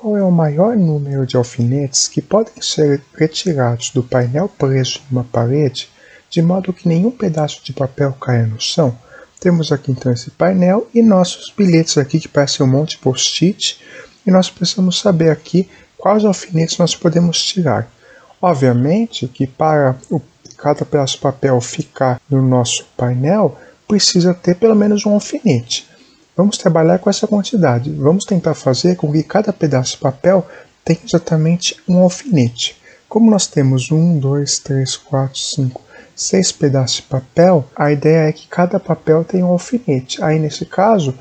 qual é o maior número de alfinetes que podem ser retirados do painel preso em uma parede, de modo que nenhum pedaço de papel caia no chão. Temos aqui então esse painel e nossos bilhetes aqui que parecem um monte de post-it, e nós precisamos saber aqui quais alfinetes nós podemos tirar. Obviamente que para o, cada pedaço de papel ficar no nosso painel, precisa ter pelo menos um alfinete. Vamos trabalhar com essa quantidade. Vamos tentar fazer com que cada pedaço de papel tenha exatamente um alfinete. Como nós temos um, dois, três, quatro, cinco, seis pedaços de papel, a ideia é que cada papel tenha um alfinete. Aí, nesse caso,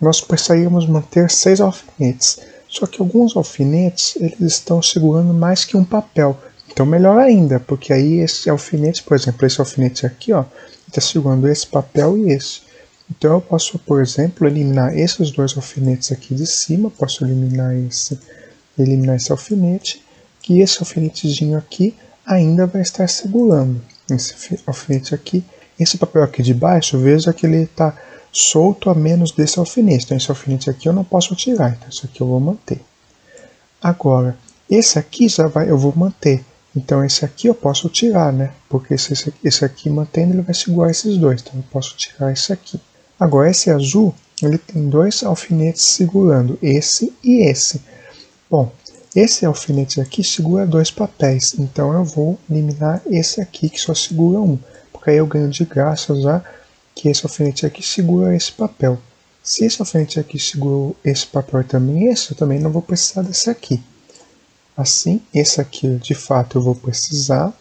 nós precisaríamos manter seis alfinetes. Só que alguns alfinetes eles estão segurando mais que um papel. Então melhor ainda, porque aí esse alfinete, por exemplo, esse alfinete aqui, ó, está segurando esse papel e esse. Então eu posso, por exemplo, eliminar esses dois alfinetes aqui de cima, posso eliminar esse, eliminar esse alfinete, que esse alfinetezinho aqui ainda vai estar segurando esse alfinete aqui. Esse papel aqui de baixo, veja que ele está solto a menos desse alfinete. Então esse alfinete aqui eu não posso tirar, então isso aqui eu vou manter. Agora, esse aqui já vai, eu vou manter. Então esse aqui eu posso tirar, né? Porque esse, esse, aqui mantendo ele vai segurar esses dois. Então eu posso tirar esse aqui. Agora, esse azul, ele tem dois alfinetes segurando, esse e esse. Bom, esse alfinete aqui segura dois papéis, então eu vou eliminar esse aqui que só segura um, porque aí eu ganho de graça já que esse alfinete aqui segura esse papel. Se esse alfinete aqui segura esse papel e também esse, eu também não vou precisar desse aqui. Assim, esse aqui de fato eu vou precisar,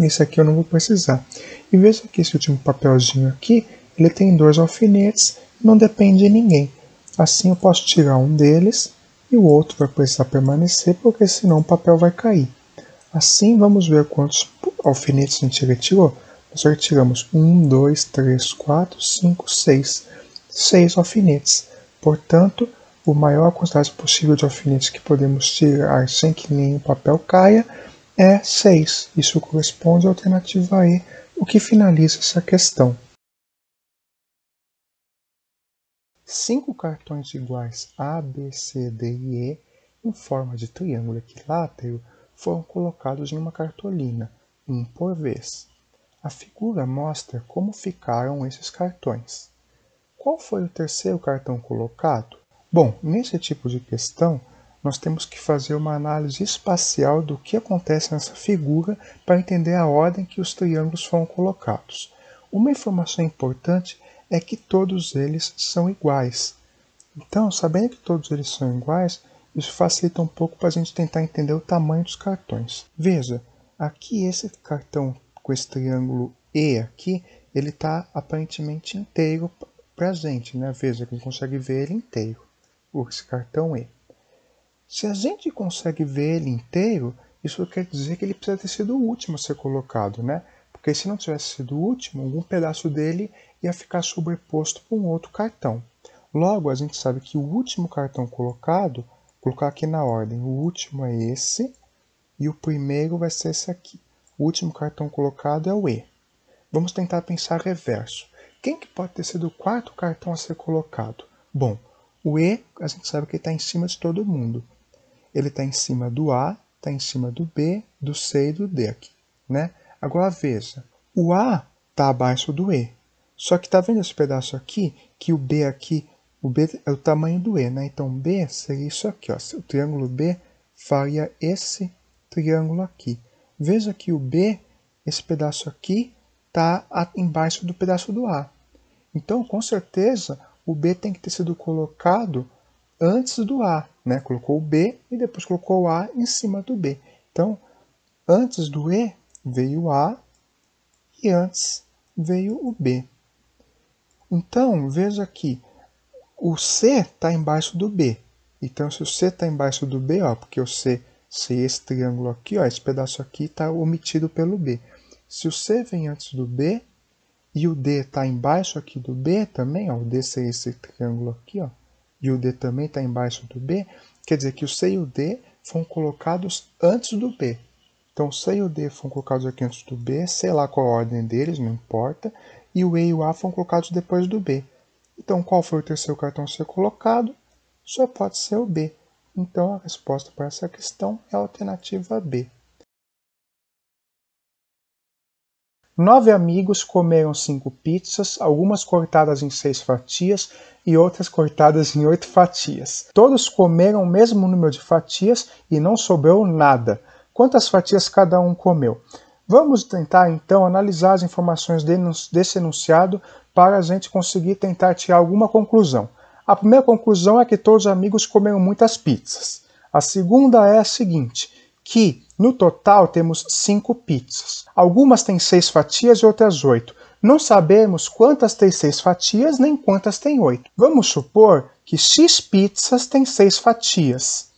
esse aqui eu não vou precisar. E veja que esse último papelzinho aqui, ele tem dois alfinetes e não depende de ninguém. Assim eu posso tirar um deles e o outro vai precisar permanecer, porque senão o papel vai cair. Assim vamos ver quantos alfinetes a gente retirou. Nós retiramos 1, 2, 3, 4, 5, 6. 6 alfinetes. Portanto, o maior quantidade possível de alfinetes que podemos tirar sem que nenhum papel caia é 6. Isso corresponde à alternativa E, o que finaliza essa questão. cinco cartões iguais A, B, C, D e E, em forma de triângulo equilátero, foram colocados em uma cartolina, um por vez. A figura mostra como ficaram esses cartões. Qual foi o terceiro cartão colocado? Bom, nesse tipo de questão, nós temos que fazer uma análise espacial do que acontece nessa figura para entender a ordem que os triângulos foram colocados. Uma informação importante é que todos eles são iguais. Então, sabendo que todos eles são iguais, isso facilita um pouco para a gente tentar entender o tamanho dos cartões. Veja, aqui esse cartão com esse triângulo E aqui, ele está aparentemente inteiro para a gente, né? Veja que a gente consegue ver ele inteiro, esse cartão E. Se a gente consegue ver ele inteiro, isso quer dizer que ele precisa ter sido o último a ser colocado, né? porque se não tivesse sido o último, algum pedaço dele ia ficar sobreposto por um outro cartão. Logo, a gente sabe que o último cartão colocado, colocar aqui na ordem, o último é esse e o primeiro vai ser esse aqui. O último cartão colocado é o E. Vamos tentar pensar reverso. Quem que pode ter sido o quarto cartão a ser colocado? Bom, o E, a gente sabe que está em cima de todo mundo. Ele está em cima do A, está em cima do B, do C e do D aqui, né? Agora veja, o A está abaixo do E. Só que está vendo esse pedaço aqui, que o B aqui, o B é o tamanho do E, né? Então B seria isso aqui, ó. o triângulo B faria esse triângulo aqui. Veja que o B, esse pedaço aqui, está embaixo do pedaço do A. Então, com certeza, o B tem que ter sido colocado antes do A, né? Colocou o B e depois colocou o A em cima do B. Então, antes do E veio A e antes veio o B. Então, veja aqui o C está embaixo do B. Então, se o C está embaixo do B, ó, porque o C, se esse triângulo aqui, ó, esse pedaço aqui está omitido pelo B. Se o C vem antes do B e o D está embaixo aqui do B também, ó, o D seria esse triângulo aqui, ó, e o D também está embaixo do B, quer dizer que o C e o D foram colocados antes do B. Então, C e o D foram colocados aqui antes do B, sei lá qual a ordem deles, não importa, e o E e o A foram colocados depois do B. Então, qual foi o terceiro cartão a ser colocado? Só pode ser o B. Então, a resposta para essa questão é a alternativa B. Nove amigos comeram cinco pizzas, algumas cortadas em seis fatias e outras cortadas em oito fatias. Todos comeram o mesmo número de fatias e não sobrou nada quantas fatias cada um comeu. Vamos tentar então analisar as informações desse enunciado para a gente conseguir tentar tirar alguma conclusão. A primeira conclusão é que todos os amigos comeram muitas pizzas. A segunda é a seguinte, que no total temos cinco pizzas. Algumas têm seis fatias e outras oito. Não sabemos quantas têm seis fatias nem quantas têm oito. Vamos supor que x pizzas têm seis fatias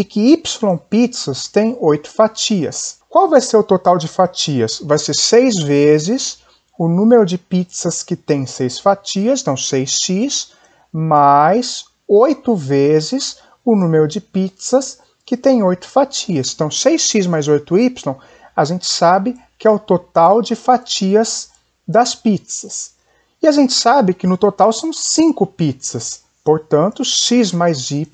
e que Y pizzas tem 8 fatias. Qual vai ser o total de fatias? Vai ser 6 vezes o número de pizzas que tem 6 fatias, então 6x, mais 8 vezes o número de pizzas que tem 8 fatias. Então 6x mais 8y, a gente sabe que é o total de fatias das pizzas. E a gente sabe que no total são 5 pizzas. Portanto, x mais y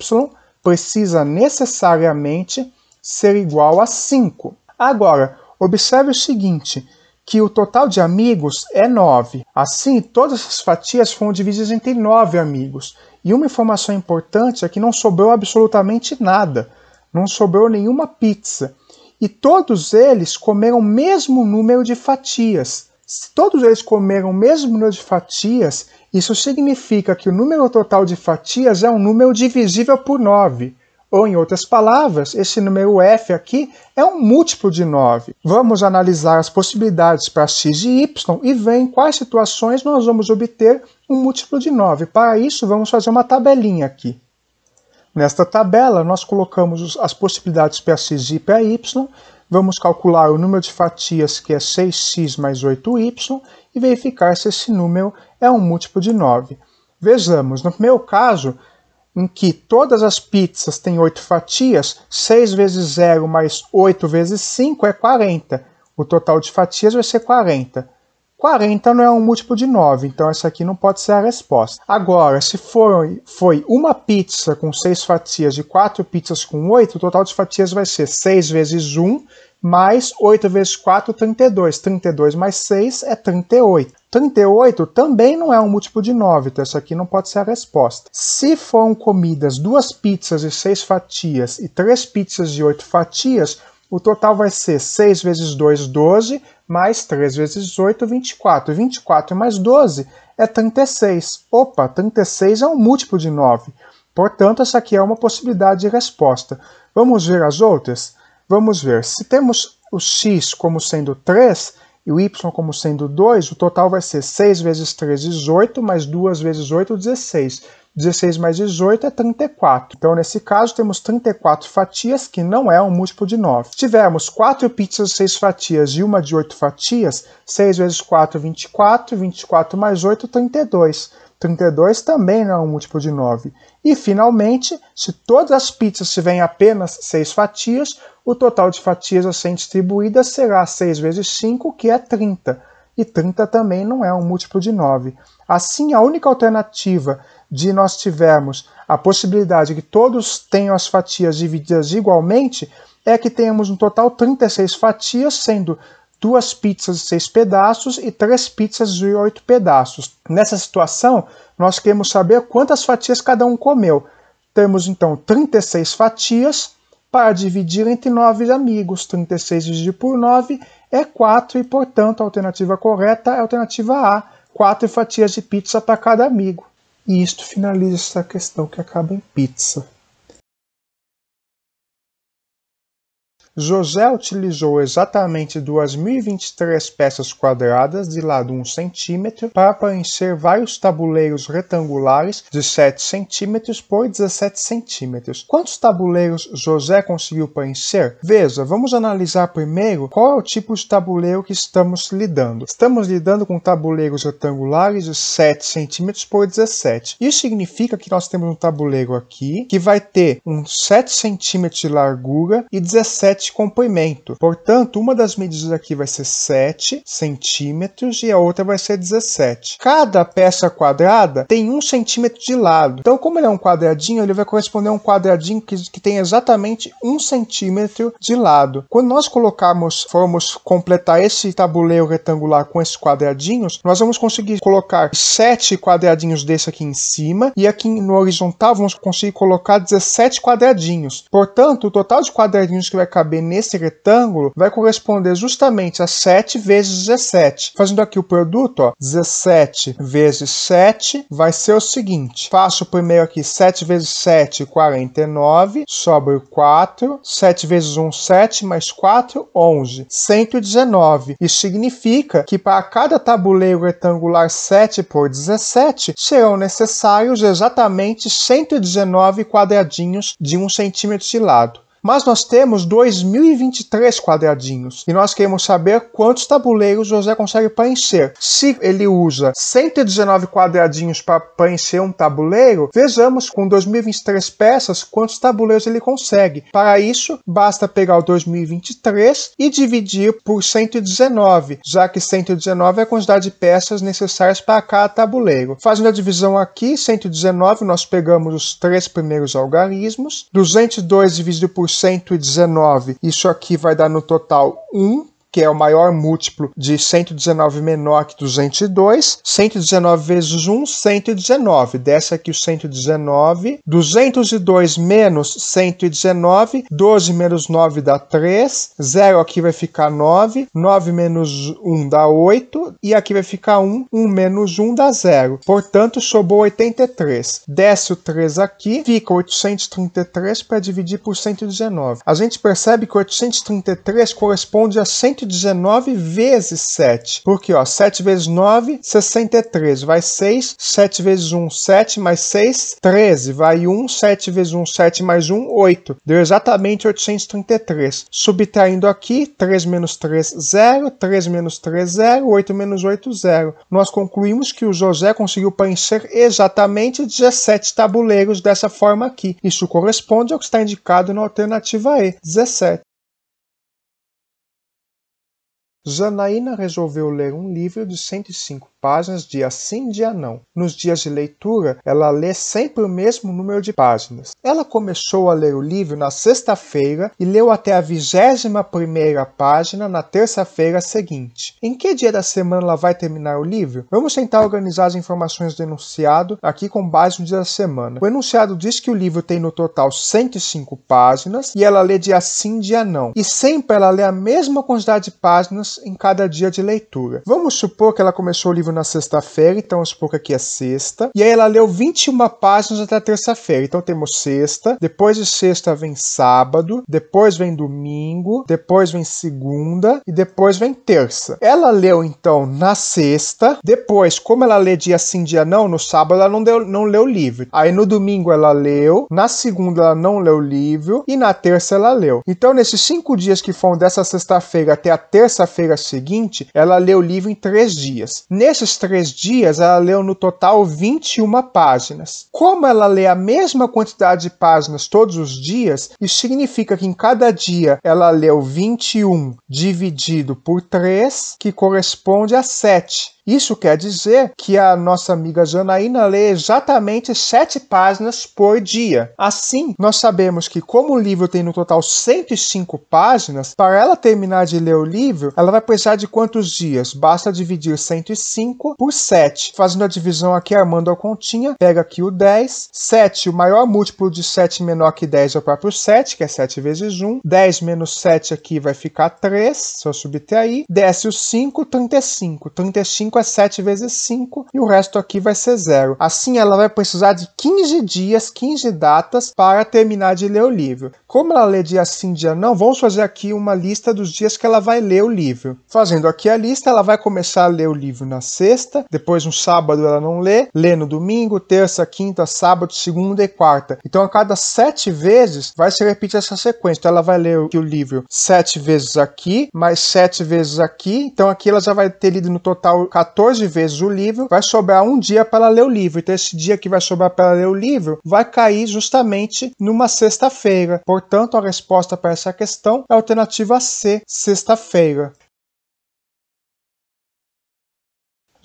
precisa necessariamente ser igual a 5. Agora, observe o seguinte, que o total de amigos é 9. Assim, todas as fatias foram divididas entre 9 amigos. E uma informação importante é que não sobrou absolutamente nada. Não sobrou nenhuma pizza. E todos eles comeram o mesmo número de fatias. Se todos eles comeram o mesmo número de fatias, isso significa que o número total de fatias é um número divisível por 9. Ou, em outras palavras, esse número f aqui é um múltiplo de 9. Vamos analisar as possibilidades para x e y e ver em quais situações nós vamos obter um múltiplo de 9. Para isso, vamos fazer uma tabelinha aqui. Nesta tabela, nós colocamos as possibilidades para x e para y Vamos calcular o número de fatias que é 6x mais 8y e verificar se esse número é um múltiplo de 9. Vejamos, no primeiro caso, em que todas as pizzas têm 8 fatias, 6 vezes 0 mais 8 vezes 5 é 40. O total de fatias vai ser 40. 40 não é um múltiplo de 9, então essa aqui não pode ser a resposta. Agora, se for, foi uma pizza com 6 fatias e 4 pizzas com 8, o total de fatias vai ser 6 vezes 1 mais 8 vezes 4, 32. 32 mais 6 é 38. 38 também não é um múltiplo de 9, então isso aqui não pode ser a resposta. Se foram comidas duas pizzas de 6 fatias e três pizzas de 8 fatias, o total vai ser 6 vezes 2, 12, mais 3 vezes 8, 24. 24 mais 12 é 36. Opa, 36 é um múltiplo de 9. Portanto, essa aqui é uma possibilidade de resposta. Vamos ver as outras? Vamos ver, se temos o x como sendo 3 e o y como sendo 2, o total vai ser 6 vezes 3, 18, mais 2 vezes 8, 16. 16 mais 18 é 34. Então, nesse caso, temos 34 fatias, que não é um múltiplo de 9. Se tivermos 4 pizzas de 6 fatias e uma de 8 fatias, 6 vezes 4, 24, 24 mais 8, 32. 32 também não é um múltiplo de 9. E, finalmente, se todas as pizzas tiverem apenas 6 fatias, o total de fatias a serem distribuídas será 6 vezes 5, que é 30. E 30 também não é um múltiplo de 9. Assim, a única alternativa de nós tivermos a possibilidade que todos tenham as fatias divididas igualmente é que tenhamos um total 36 fatias, sendo duas pizzas de seis pedaços e três pizzas de oito pedaços. Nessa situação, nós queremos saber quantas fatias cada um comeu. Temos então 36 fatias para dividir entre nove amigos. 36 dividido por 9 é 4 e, portanto, a alternativa correta é a alternativa A, 4 fatias de pizza para cada amigo. E isto finaliza essa questão que acaba em pizza. José utilizou exatamente 2.023 peças quadradas de lado 1 cm para preencher vários tabuleiros retangulares de 7 cm por 17 cm. Quantos tabuleiros José conseguiu preencher? Veja, vamos analisar primeiro qual é o tipo de tabuleiro que estamos lidando. Estamos lidando com tabuleiros retangulares de 7 cm por 17. Isso significa que nós temos um tabuleiro aqui que vai ter um 7 cm de largura e 17 7 comprimento. Portanto, uma das medidas aqui vai ser 7 centímetros e a outra vai ser 17. Cada peça quadrada tem 1 centímetro de lado. Então, como ele é um quadradinho, ele vai corresponder a um quadradinho que, que tem exatamente 1 centímetro de lado. Quando nós colocarmos, formos completar esse tabuleiro retangular com esses quadradinhos, nós vamos conseguir colocar 7 quadradinhos desse aqui em cima e aqui no horizontal vamos conseguir colocar 17 quadradinhos. Portanto, o total de quadradinhos que vai caber caber nesse retângulo vai corresponder justamente a 7 vezes 17. Fazendo aqui o produto, ó, 17 vezes 7 vai ser o seguinte. Faço primeiro aqui 7 vezes 7, 49, sobre 4. 7 vezes 1, 7, mais 4, 11. 119. Isso significa que para cada tabuleiro retangular 7 por 17, serão necessários exatamente 119 quadradinhos de 1 centímetro de lado. Mas nós temos 2023 quadradinhos e nós queremos saber quantos tabuleiros José consegue preencher. Se ele usa 119 quadradinhos para preencher um tabuleiro, vejamos com 2023 peças quantos tabuleiros ele consegue. Para isso, basta pegar o 2023 e dividir por 119, já que 119 é a quantidade de peças necessárias para cada tabuleiro. Fazendo a divisão aqui, 119 nós pegamos os três primeiros algarismos, 202 dividido por 119. Isso aqui vai dar no total 1 que é o maior múltiplo de 119 menor que 202, 119 vezes 1, 119. Desce aqui o 119, 202 menos 119, 12 menos 9 dá 3, 0 aqui vai ficar 9, 9 menos 1 dá 8, e aqui vai ficar 1, 1 menos 1 dá 0. Portanto, sobrou 83. Desce o 3 aqui, fica 833 para dividir por 119. A gente percebe que 833 corresponde a 119 8, 19 vezes 7. Porque, ó, 7 vezes 9, 63. Vai 6. 7 vezes 1, 7 mais 6, 13. Vai 1. 7 vezes 1, 7 mais 1, 8. Deu exatamente 833. Subtraindo aqui, 3 menos 3, 0. 3 menos 3, 0. 8 menos 8, 0. Nós concluímos que o José conseguiu preencher exatamente 17 tabuleiros dessa forma aqui. Isso corresponde ao que está indicado na alternativa E, 17. Janaína resolveu ler um livro de 105 cinco páginas dia sim, dia não. Nos dias de leitura, ela lê sempre o mesmo número de páginas. Ela começou a ler o livro na sexta-feira e leu até a vigésima primeira página na terça-feira seguinte. Em que dia da semana ela vai terminar o livro? Vamos tentar organizar as informações do enunciado aqui com base no dia da semana. O enunciado diz que o livro tem no total 105 páginas e ela lê dia sim, dia não. E sempre ela lê a mesma quantidade de páginas em cada dia de leitura. Vamos supor que ela começou o livro na sexta-feira, então vamos supor que aqui é sexta. E aí ela leu 21 páginas até terça-feira. Então temos sexta, depois de sexta vem sábado, depois vem domingo, depois vem segunda e depois vem terça. Ela leu então na sexta, depois, como ela lê dia sim, dia não, no sábado ela não, deu, não leu o livro. Aí no domingo ela leu, na segunda ela não leu o livro e na terça ela leu. Então nesses cinco dias que foram dessa sexta-feira até a terça-feira seguinte, ela leu o livro em três dias. Nesses nesses três dias, ela leu no total 21 páginas. Como ela lê a mesma quantidade de páginas todos os dias, isso significa que em cada dia ela leu 21 dividido por 3, que corresponde a 7. Isso quer dizer que a nossa amiga Janaína lê exatamente sete páginas por dia. Assim, nós sabemos que, como o livro tem no total 105 páginas, para ela terminar de ler o livro, ela vai precisar de quantos dias? Basta dividir 105 por 7. Fazendo a divisão aqui, armando a continha, pega aqui o 10. 7, o maior múltiplo de 7 menor que 10 é o próprio 7, que é 7 vezes 1. 10 menos 7 aqui vai ficar 3, se eu subter aí. Desce o 5, 35. 35 5 é 7 vezes 5 e o resto aqui vai ser zero. Assim, ela vai precisar de 15 dias, 15 datas para terminar de ler o livro. Como ela lê dia sim, dia não, vamos fazer aqui uma lista dos dias que ela vai ler o livro. Fazendo aqui a lista, ela vai começar a ler o livro na sexta, depois no sábado ela não lê, lê no domingo, terça, quinta, sábado, segunda e quarta. Então, a cada sete vezes vai se repetir essa sequência. Então, ela vai ler o livro sete vezes aqui, mais sete vezes aqui. Então, aqui ela já vai ter lido no total 14 14 vezes o livro, vai sobrar um dia para ler o livro. Então, esse dia que vai sobrar para ler o livro vai cair justamente numa sexta-feira. Portanto, a resposta para essa questão é a alternativa C, sexta-feira.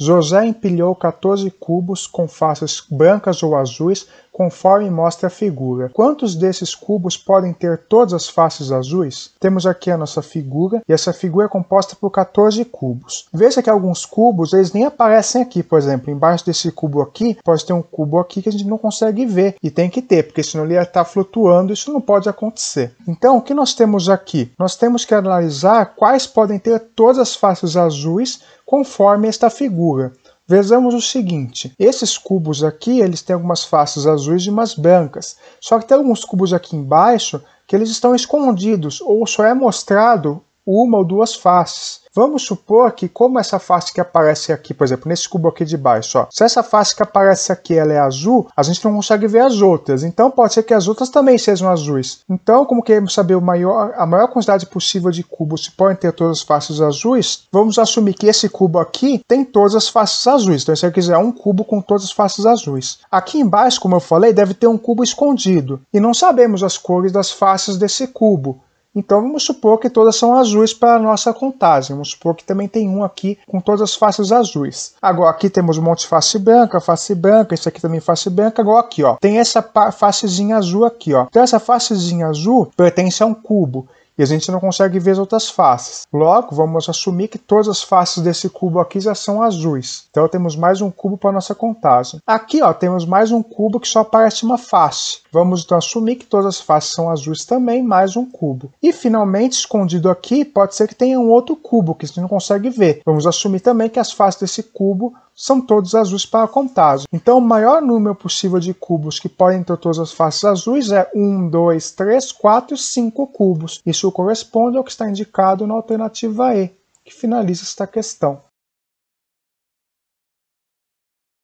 José empilhou 14 cubos com faces brancas ou azuis, conforme mostra a figura. Quantos desses cubos podem ter todas as faces azuis? Temos aqui a nossa figura, e essa figura é composta por 14 cubos. Veja que alguns cubos, eles nem aparecem aqui, por exemplo, embaixo desse cubo aqui, pode ter um cubo aqui que a gente não consegue ver, e tem que ter, porque senão ele ia estar tá flutuando, isso não pode acontecer. Então, o que nós temos aqui? Nós temos que analisar quais podem ter todas as faces azuis, conforme esta figura. Vejamos o seguinte, esses cubos aqui, eles têm algumas faces azuis e umas brancas, só que tem alguns cubos aqui embaixo que eles estão escondidos, ou só é mostrado uma ou duas faces. Vamos supor que como essa face que aparece aqui, por exemplo, nesse cubo aqui de baixo, ó, se essa face que aparece aqui ela é azul, a gente não consegue ver as outras. Então pode ser que as outras também sejam azuis. Então, como queremos saber maior, a maior quantidade possível de cubos se podem ter todas as faces azuis, vamos assumir que esse cubo aqui tem todas as faces azuis. Então, se eu quiser um cubo com todas as faces azuis. Aqui embaixo, como eu falei, deve ter um cubo escondido. E não sabemos as cores das faces desse cubo. Então vamos supor que todas são azuis para a nossa contagem. Vamos supor que também tem um aqui com todas as faces azuis. Agora aqui temos um monte de face branca, face branca, esse aqui também face branca. Agora aqui, ó, tem essa facezinha azul aqui, ó. Então essa facezinha azul pertence a um cubo e a gente não consegue ver as outras faces. Logo, vamos assumir que todas as faces desse cubo aqui já são azuis. Então temos mais um cubo para nossa contagem. Aqui ó, temos mais um cubo que só aparece uma face. Vamos então assumir que todas as faces são azuis também, mais um cubo. E finalmente, escondido aqui, pode ser que tenha um outro cubo que a gente não consegue ver. Vamos assumir também que as faces desse cubo são todos azuis para a contagem. Então, o maior número possível de cubos que podem ter todas as faces azuis é 1, 2, 3, 4 e 5 cubos. Isso corresponde ao que está indicado na alternativa E, que finaliza esta questão.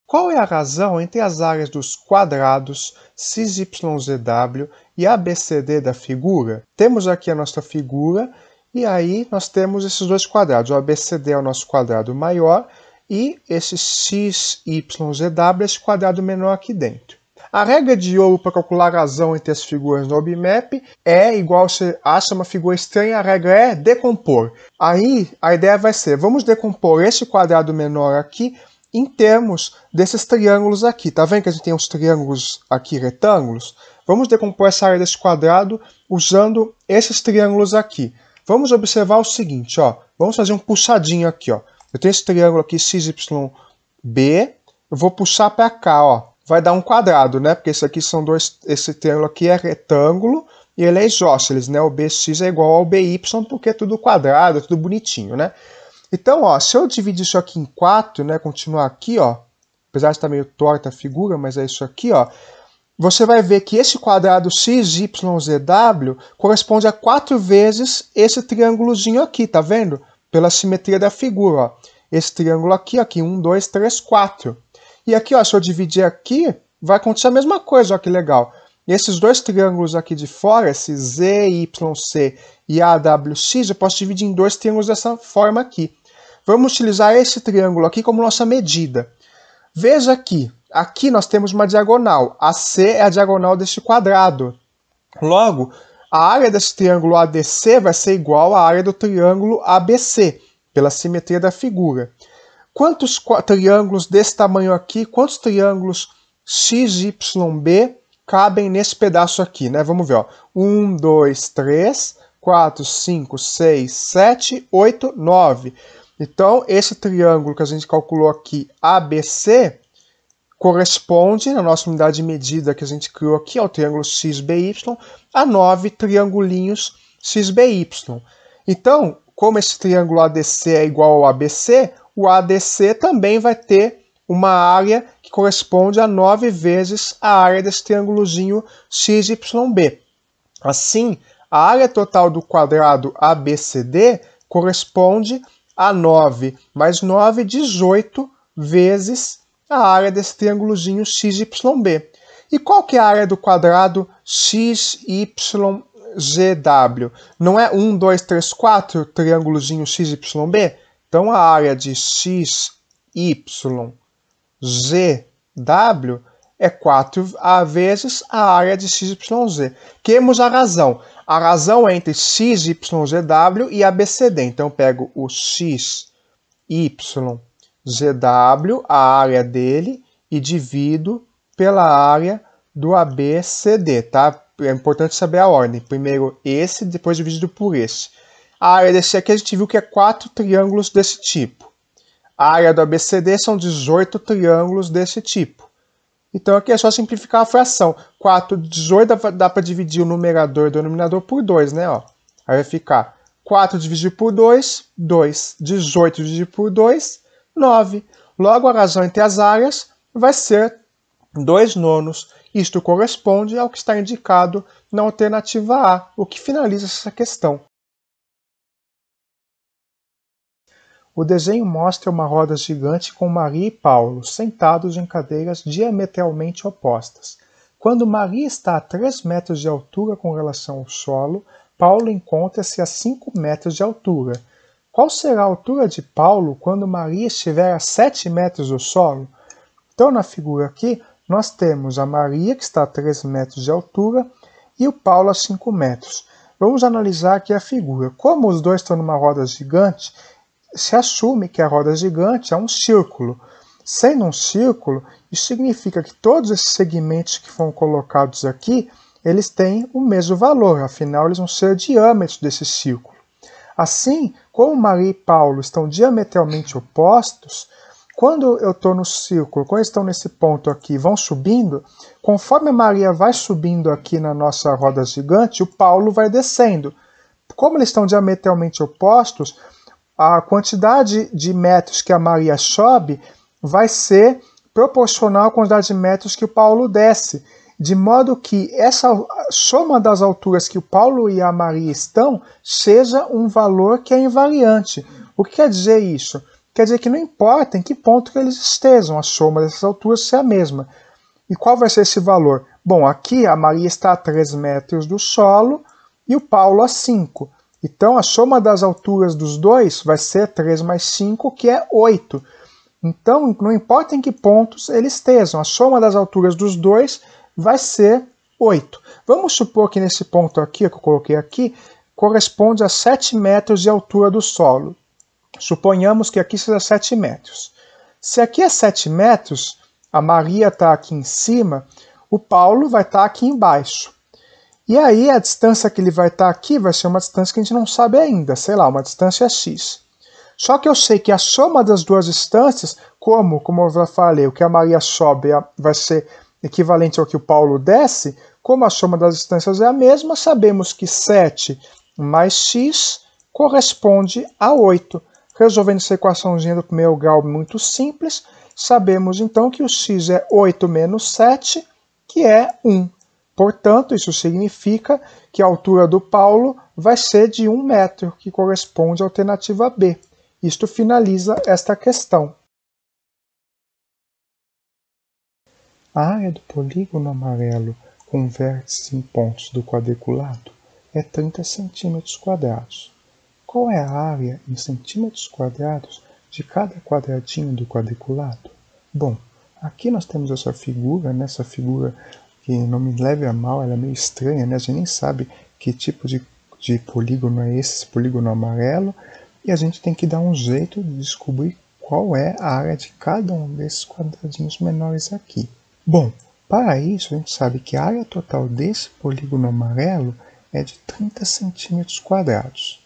Qual é a razão entre as áreas dos quadrados XYZW e ABCD da figura? Temos aqui a nossa figura e aí nós temos esses dois quadrados. O ABCD é o nosso quadrado maior e esse XYZW, esse quadrado menor aqui dentro. A regra de ouro para calcular a razão entre as figuras no OBMAP é igual se acha uma figura estranha, a regra é decompor. Aí a ideia vai ser, vamos decompor esse quadrado menor aqui em termos desses triângulos aqui. Tá vendo que a gente tem uns triângulos aqui retângulos? Vamos decompor essa área desse quadrado usando esses triângulos aqui. Vamos observar o seguinte, ó. Vamos fazer um puxadinho aqui, ó. Eu tenho esse triângulo aqui, XYB, eu vou puxar para cá, ó. Vai dar um quadrado, né? Porque isso aqui são dois. Esse triângulo aqui é retângulo e ele é isósceles, né? O BX é igual ao BY porque é tudo quadrado, é tudo bonitinho, né? Então, ó, se eu dividir isso aqui em 4, né? Continuar aqui, ó. Apesar de estar meio torta a figura, mas é isso aqui, ó. Você vai ver que esse quadrado XYZW corresponde a quatro vezes esse triângulozinho aqui, tá vendo? pela simetria da figura. Ó. Esse triângulo aqui, aqui, 1, 2, 3, 4. E aqui, ó, se eu dividir aqui, vai acontecer a mesma coisa, ó, que legal. Esses dois triângulos aqui de fora, esse C e X, eu posso dividir em dois triângulos dessa forma aqui. Vamos utilizar esse triângulo aqui como nossa medida. Veja aqui, aqui nós temos uma diagonal. AC é a diagonal deste quadrado. Logo, a área desse triângulo ADC vai ser igual à área do triângulo ABC, pela simetria da figura. Quantos triângulos desse tamanho aqui, quantos triângulos XYB cabem nesse pedaço aqui, né? Vamos ver, 1, 2, 3, 4, 5, 6, 7, 8, 9. Então, esse triângulo que a gente calculou aqui, ABC, corresponde, na nossa unidade de medida que a gente criou aqui, ao triângulo XBY, a nove triangulinhos XBY. Então, como esse triângulo ADC é igual ao ABC, o ADC também vai ter uma área que corresponde a nove vezes a área desse triângulozinho XYB. Assim, a área total do quadrado ABCD corresponde a 9 mais 9, 18 vezes a área desse triângulozinho XYB. E qual que é a área do quadrado XYGW? Não é 1, 2, 3, 4, triângulozinho XYB? Então a área de XYGW é 4A vezes a área de XYZ. Temos a razão. A razão é entre XYGW e ABCD. Então eu pego o XYGW GW a área dele e divido pela área do ABCD, tá? É importante saber a ordem. Primeiro esse, depois dividido por esse. A área desse aqui a gente viu que é quatro triângulos desse tipo. A área do ABCD são 18 triângulos desse tipo. Então aqui é só simplificar a fração. 4, 18 dá para dividir o numerador e o denominador por 2, né? Ó. Aí vai ficar 4 dividido por 2, 2. 18 dividido por 2, 9. Logo, a razão entre as áreas vai ser 2 nonos. Isto corresponde ao que está indicado na alternativa A, o que finaliza essa questão. O desenho mostra uma roda gigante com Maria e Paulo, sentados em cadeiras diametralmente opostas. Quando Maria está a 3 metros de altura com relação ao solo, Paulo encontra-se a 5 metros de altura. Qual será a altura de Paulo quando Maria estiver a sete metros do solo? Então, na figura aqui, nós temos a Maria, que está a 3 metros de altura, e o Paulo a 5 metros. Vamos analisar aqui a figura. Como os dois estão numa roda gigante, se assume que a roda gigante é um círculo. Sendo um círculo, isso significa que todos esses segmentos que foram colocados aqui, eles têm o mesmo valor, afinal eles vão ser o diâmetro desse círculo. Assim, como Maria e Paulo estão diametralmente opostos, quando eu estou no círculo, quando eles estão nesse ponto aqui, vão subindo, conforme Maria vai subindo aqui na nossa roda gigante, o Paulo vai descendo. Como eles estão diametralmente opostos, a quantidade de metros que a Maria sobe vai ser proporcional à quantidade de metros que o Paulo desce de modo que essa soma das alturas que o Paulo e a Maria estão seja um valor que é invariante. O que quer dizer isso? Quer dizer que não importa em que ponto que eles estejam, a soma dessas alturas é a mesma. E qual vai ser esse valor? Bom, aqui a Maria está a 3 metros do solo e o Paulo a 5. Então a soma das alturas dos dois vai ser 3 mais 5, que é 8. Então, não importa em que pontos eles estejam, a soma das alturas dos dois vai ser 8. Vamos supor que nesse ponto aqui, que eu coloquei aqui, corresponde a 7 metros de altura do solo. Suponhamos que aqui seja 7 metros. Se aqui é 7 metros, a Maria está aqui em cima, o Paulo vai estar tá aqui embaixo. E aí a distância que ele vai estar tá aqui vai ser uma distância que a gente não sabe ainda, sei lá, uma distância x. Só que eu sei que a soma das duas distâncias, como, como eu já falei, o que a Maria sobe vai ser equivalente ao que o Paulo desce, como a soma das distâncias é a mesma, sabemos que 7 mais x corresponde a 8. Resolvendo essa equaçãozinha do primeiro grau muito simples, sabemos então que o x é 8 menos 7, que é 1. Portanto, isso significa que a altura do Paulo vai ser de 1 metro, que corresponde à alternativa B. Isto finaliza esta questão. A área do polígono amarelo com vértices em pontos do quadriculado é 30 quadrados. Qual é a área em centímetros quadrados de cada quadradinho do quadriculado? Bom, aqui nós temos essa figura, né? essa figura que não me leve a mal, ela é meio estranha, né? a gente nem sabe que tipo de, de polígono é esse, esse polígono amarelo, e a gente tem que dar um jeito de descobrir qual é a área de cada um desses quadradinhos menores aqui. Bom, para isso a gente sabe que a área total desse polígono amarelo é de 30 centímetros quadrados.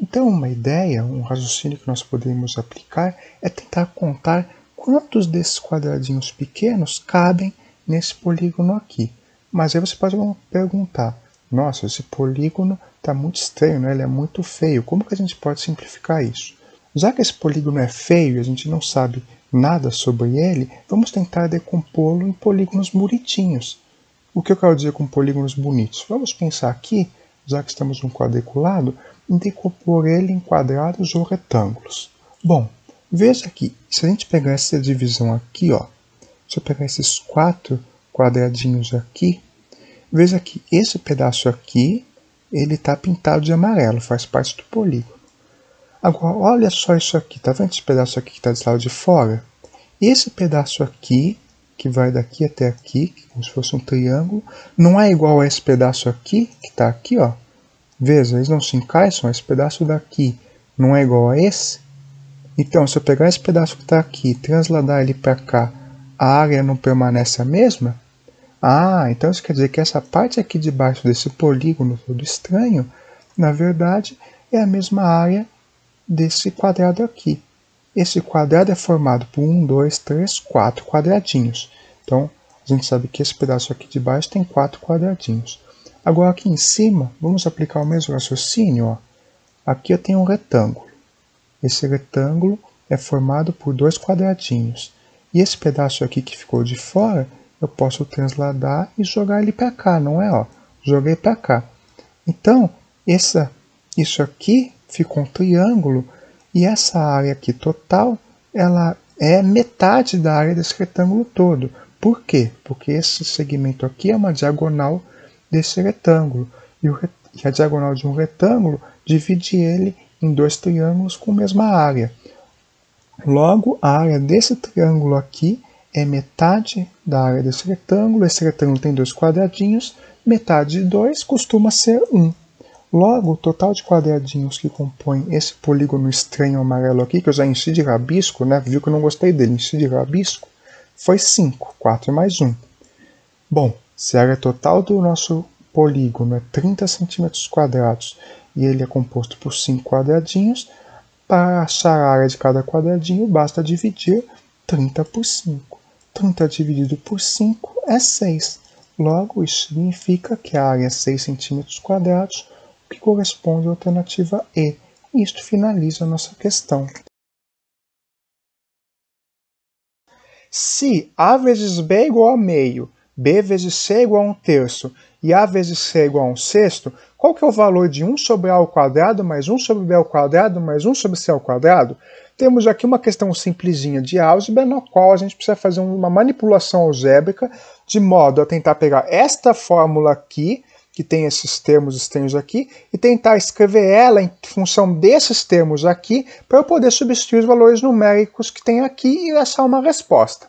Então uma ideia, um raciocínio que nós podemos aplicar é tentar contar quantos desses quadradinhos pequenos cabem nesse polígono aqui. Mas aí você pode perguntar, nossa, esse polígono está muito estranho, né? ele é muito feio, como que a gente pode simplificar isso? Já que esse polígono é feio e a gente não sabe nada sobre ele, vamos tentar decompô-lo em polígonos bonitinhos. O que eu quero dizer com polígonos bonitos? Vamos pensar aqui, já que estamos num quadriculado, em decompor ele em quadrados ou retângulos. Bom, veja aqui, se a gente pegar essa divisão aqui, ó, se eu pegar esses quatro quadradinhos aqui, veja que esse pedaço aqui, ele está pintado de amarelo, faz parte do polígono. Agora, olha só isso aqui, tá vendo esse pedaço aqui que está desse lado de fora? Esse pedaço aqui, que vai daqui até aqui, como se fosse um triângulo, não é igual a esse pedaço aqui, que está aqui, ó. Veja, eles não se encaixam, esse pedaço daqui não é igual a esse. Então, se eu pegar esse pedaço que está aqui e trasladar ele para cá, a área não permanece a mesma? Ah, então isso quer dizer que essa parte aqui de baixo desse polígono todo estranho, na verdade, é a mesma área desse quadrado aqui. Esse quadrado é formado por 1, 2, 3, 4 quadradinhos. Então, a gente sabe que esse pedaço aqui de baixo tem 4 quadradinhos. Agora, aqui em cima, vamos aplicar o mesmo raciocínio. Ó. Aqui eu tenho um retângulo. Esse retângulo é formado por dois quadradinhos. E esse pedaço aqui que ficou de fora, eu posso transladar e jogar ele para cá, não é? Ó, joguei para cá. Então, essa, isso aqui fica um triângulo e essa área aqui total ela é metade da área desse retângulo todo. Por quê? Porque esse segmento aqui é uma diagonal desse retângulo e, a diagonal de um retângulo divide ele em dois triângulos com a mesma área. Logo, a área desse triângulo aqui é metade da área desse retângulo. Esse retângulo tem dois quadradinhos, metade de dois costuma ser Um. Logo, o total de quadradinhos que compõem esse polígono estranho amarelo aqui, que eu já enchi de rabisco, né? Viu que eu não gostei dele, enchi de rabisco, foi 5, 4 mais 1. Bom, se a área total do nosso polígono é 30 cm quadrados e ele é composto por 5 quadradinhos, para achar a área de cada quadradinho, basta dividir 30 por 5. 30 dividido por 5 é 6. Logo, isso significa que a área é 6 cm quadrados, que corresponde à alternativa E. Isto finaliza a nossa questão. Se A vezes B é igual a meio, B vezes C é igual a um terço e A vezes C é igual a um sexto, qual que é o valor de 1 sobre A ao quadrado mais 1 sobre B ao quadrado mais 1 sobre C ao quadrado? Temos aqui uma questão simplesinha de álgebra, na qual a gente precisa fazer uma manipulação algébrica de modo a tentar pegar esta fórmula aqui que tem esses termos estranhos aqui e tentar escrever ela em função desses termos aqui para eu poder substituir os valores numéricos que tem aqui e achar uma resposta.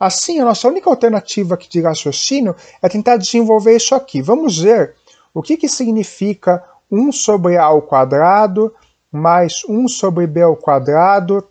Assim, a nossa única alternativa aqui de raciocínio é tentar desenvolver isso aqui. Vamos ver o que, que significa 1 sobre a ao quadrado mais 1 sobre b ao quadrado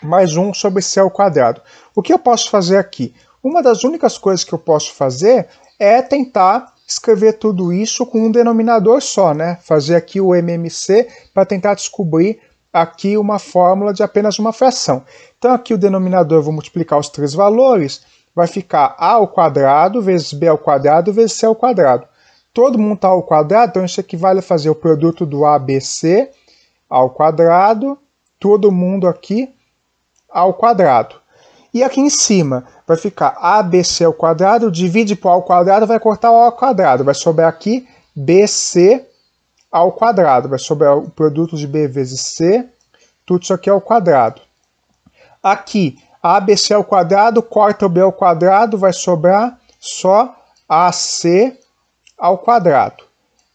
mais 1 sobre c ao quadrado. O que eu posso fazer aqui? Uma das únicas coisas que eu posso fazer é tentar escrever tudo isso com um denominador só, né? Fazer aqui o MMC para tentar descobrir aqui uma fórmula de apenas uma fração. Então aqui o denominador vou multiplicar os três valores, vai ficar a ao quadrado vezes b ao quadrado vezes c ao quadrado. Todo mundo está ao quadrado, então isso equivale a fazer o produto do ABC ao quadrado, todo mundo aqui ao quadrado. E aqui em cima vai ficar ABC ao quadrado, divide por A ao quadrado, vai cortar o A ao quadrado, vai sobrar aqui BC ao quadrado, vai sobrar o produto de B vezes C, tudo isso aqui ao quadrado. Aqui, ABC ao quadrado, corta o B ao quadrado, vai sobrar só AC ao quadrado.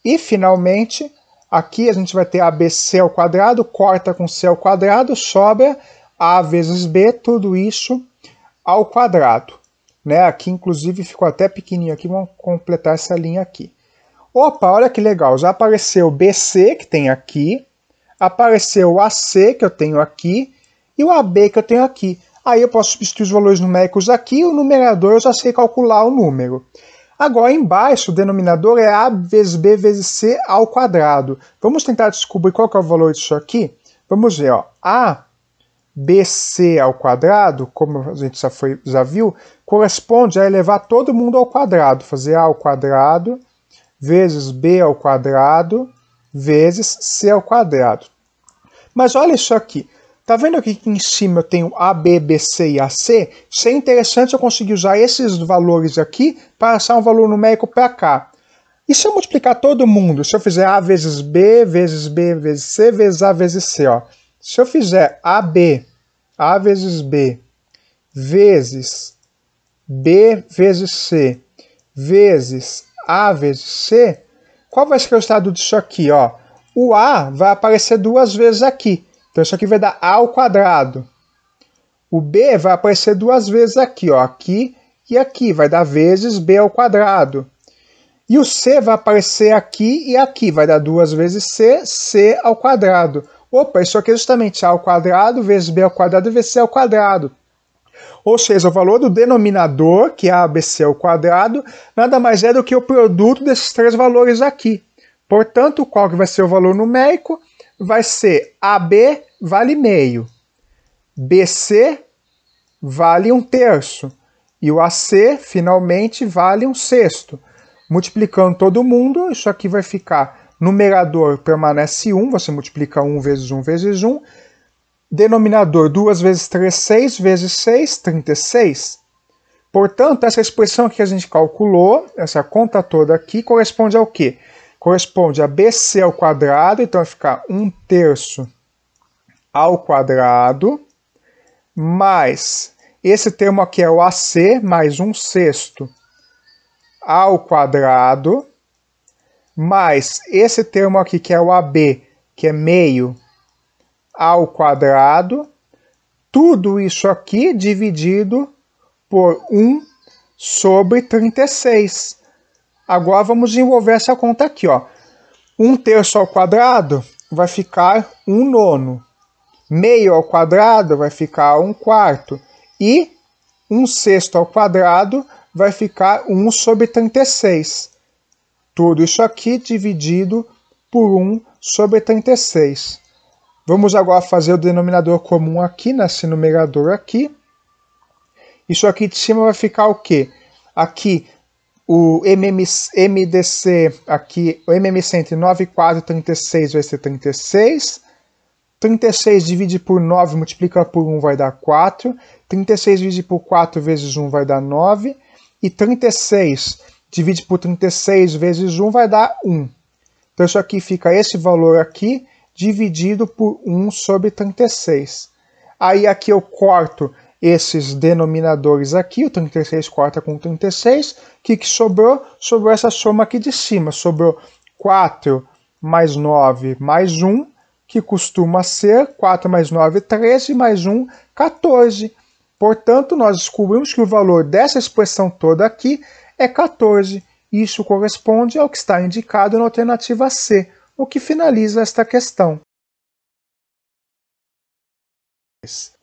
E finalmente, aqui a gente vai ter ABC ao quadrado, corta com C ao quadrado, sobra a vezes b, tudo isso ao quadrado. Né? Aqui, inclusive, ficou até pequenininho aqui, vamos completar essa linha aqui. Opa, olha que legal, já apareceu BC, que tem aqui, apareceu o AC, que eu tenho aqui, e o AB, que eu tenho aqui. Aí eu posso substituir os valores numéricos aqui, o numerador eu já sei calcular o número. Agora, embaixo, o denominador é A vezes B vezes C ao quadrado. Vamos tentar descobrir qual é o valor disso aqui? Vamos ver, ó. A bc ao quadrado, como a gente já, foi, já viu, corresponde a elevar todo mundo ao quadrado, fazer a ao quadrado vezes b ao quadrado vezes c ao quadrado. Mas olha isso aqui. Tá vendo aqui que em cima eu tenho A, B, B, C e AC? Isso é interessante eu conseguir usar esses valores aqui para achar um valor numérico para cá. E se eu multiplicar todo mundo? Se eu fizer A vezes B, vezes B, vezes C, vezes A, vezes C, ó. Se eu fizer AB, A vezes B, vezes B vezes C, vezes A vezes C, qual vai ser o resultado disso aqui? Ó? O A vai aparecer duas vezes aqui. Então isso aqui vai dar A ao quadrado. O B vai aparecer duas vezes aqui, ó, aqui e aqui, vai dar vezes B ao quadrado. E o C vai aparecer aqui e aqui, vai dar duas vezes C, C ao quadrado. Opa, isso aqui é justamente A ao quadrado vezes B ao quadrado vezes C ao quadrado. Ou seja, o valor do denominador, que é ABC ao quadrado, nada mais é do que o produto desses três valores aqui. Portanto, qual que vai ser o valor numérico? Vai ser AB vale meio, BC vale um terço e o AC finalmente vale um sexto. Multiplicando todo mundo, isso aqui vai ficar Numerador permanece 1, você multiplica 1 vezes 1 vezes 1. Denominador 2 vezes 3, 6 vezes 6, 36. Portanto, essa expressão que a gente calculou, essa conta toda aqui, corresponde ao quê? Corresponde a BC ao quadrado, então vai ficar 1 terço ao quadrado, mais esse termo aqui é o AC mais 1 sexto ao quadrado, mas esse termo aqui, que é o AB, que é meio ao quadrado, tudo isso aqui dividido por 1 sobre 36. Agora vamos desenvolver essa conta aqui. Ó. 1 terço ao quadrado vai ficar 1 nono. Meio ao quadrado vai ficar 1 quarto. E 1 sexto ao quadrado vai ficar 1 sobre 36. Tudo isso aqui dividido por 1 sobre 36. Vamos agora fazer o denominador comum aqui, nesse né, numerador aqui. Isso aqui de cima vai ficar o quê? Aqui o MDC, aqui o MMC 9436 vai ser 36. 36 divide por 9, multiplica por 1 vai dar 4. 36 divide por 4 vezes 1 vai dar 9. E 36 divide por 36 vezes 1 vai dar 1. Então isso aqui fica esse valor aqui dividido por 1 sobre 36. Aí aqui eu corto esses denominadores aqui, o 36 corta com 36. O que, que sobrou? Sobrou essa soma aqui de cima. Sobrou 4 mais 9 mais 1, que costuma ser 4 mais 9, 13, mais 1, 14. Portanto, nós descobrimos que o valor dessa expressão toda aqui é 14. Isso corresponde ao que está indicado na alternativa C, o que finaliza esta questão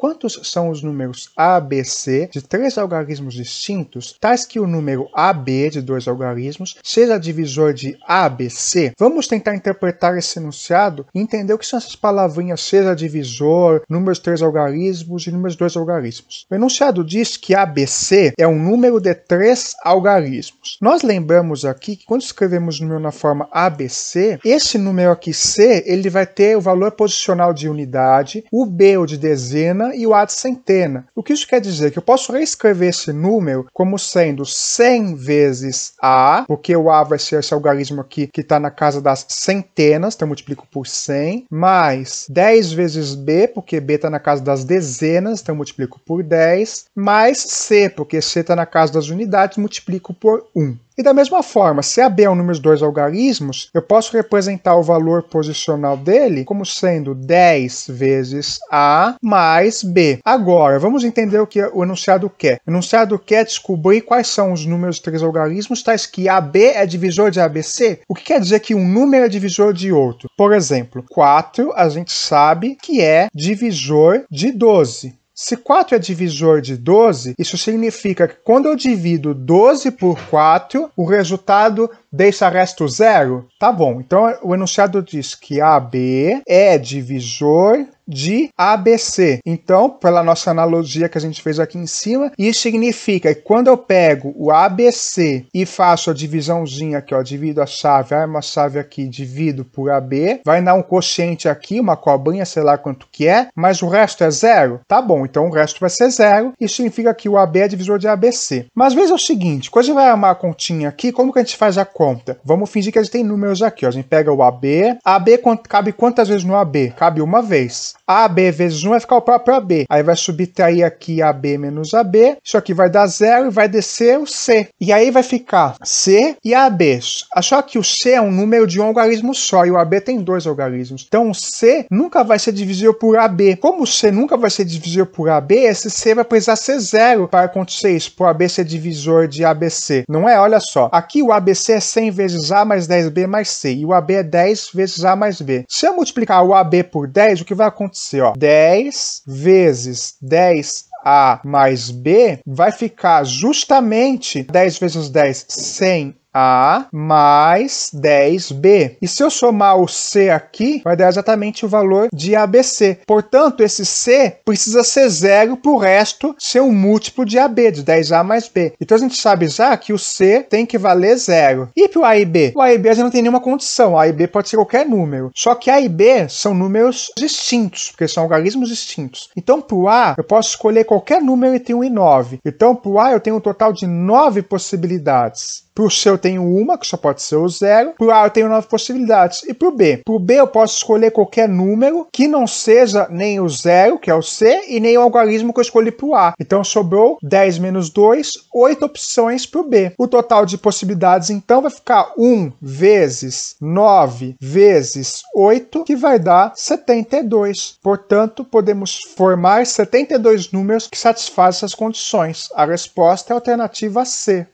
quantos são os números ABC de três algarismos distintos, tais que o número AB de dois algarismos seja divisor de ABC? Vamos tentar interpretar esse enunciado e entender o que são essas palavrinhas seja divisor, números três algarismos e números dois algarismos. O enunciado diz que ABC é um número de três algarismos. Nós lembramos aqui que quando escrevemos número na forma ABC, esse número aqui C, ele vai ter o valor posicional de unidade, o B o de dezena e o ato centena. O que isso quer dizer? Que eu posso reescrever esse número como sendo 100 vezes A, porque o A vai ser esse algarismo aqui que está na casa das centenas, então eu multiplico por 100, mais 10 vezes B, porque B está na casa das dezenas, então eu multiplico por 10, mais C, porque C está na casa das unidades, multiplico por 1. E da mesma forma, se AB é um número de dois algarismos, eu posso representar o valor posicional dele como sendo 10 vezes A mais B. Agora, vamos entender o que o enunciado quer. O enunciado quer descobrir quais são os números de três algarismos tais que AB é divisor de ABC. O que quer dizer que um número é divisor de outro? Por exemplo, 4 a gente sabe que é divisor de 12. Se 4 é divisor de 12, isso significa que quando eu divido 12 por 4, o resultado deixa resto zero? Tá bom, então o enunciado diz que AB é divisor de ABC. Então, pela nossa analogia que a gente fez aqui em cima, isso significa que quando eu pego o ABC e faço a divisãozinha aqui, ó, divido a chave, arma a chave aqui, divido por AB, vai dar um quociente aqui, uma cobrinha, sei lá quanto que é, mas o resto é zero? Tá bom, então o resto vai ser zero, isso significa que o AB é divisor de ABC. Mas veja o seguinte, quando a gente vai armar a continha aqui, como que a gente faz a conta? Vamos fingir que a gente tem números aqui, ó. a gente pega o AB, AB cabe quantas vezes no AB? Cabe uma vez. AB vezes 1 vai ficar o próprio AB. Aí vai subtrair aqui AB menos AB. Isso aqui vai dar zero e vai descer o C. E aí vai ficar C e AB. Só que o C é um número de um algarismo só e o AB tem dois algarismos. Então o C nunca vai ser divisível por AB. Como o C nunca vai ser divisível por AB, esse C vai precisar ser zero para acontecer isso, por AB ser divisor de ABC. Não é? Olha só. Aqui o ABC é 100 vezes A mais 10B mais C e o AB é 10 vezes A mais B. Se eu multiplicar o AB por 10, o que vai acontecer acontecer, ó, 10 vezes 10 a mais B vai ficar justamente 10 vezes 10, 100 a mais 10B. E se eu somar o C aqui, vai dar exatamente o valor de ABC. Portanto, esse C precisa ser zero para o resto ser um múltiplo de AB, de 10A mais B. Então a gente sabe já que o C tem que valer zero. E para o A e B? O A e B já não tem nenhuma condição. A e B pode ser qualquer número. Só que A e B são números distintos, porque são algarismos distintos. Então para o A, eu posso escolher qualquer número entre 1 e 9. Então para o A, eu tenho um total de 9 possibilidades. Pro C eu tenho uma, que só pode ser o zero. Pro A eu tenho nove possibilidades. E pro B? Pro B eu posso escolher qualquer número que não seja nem o zero, que é o C, e nem o algarismo que eu escolhi pro A. Então sobrou 10 menos 2, 8 opções pro B. O total de possibilidades então vai ficar 1 vezes 9 vezes 8, que vai dar 72. Portanto, podemos formar 72 números que satisfazem essas condições. A resposta é a alternativa C.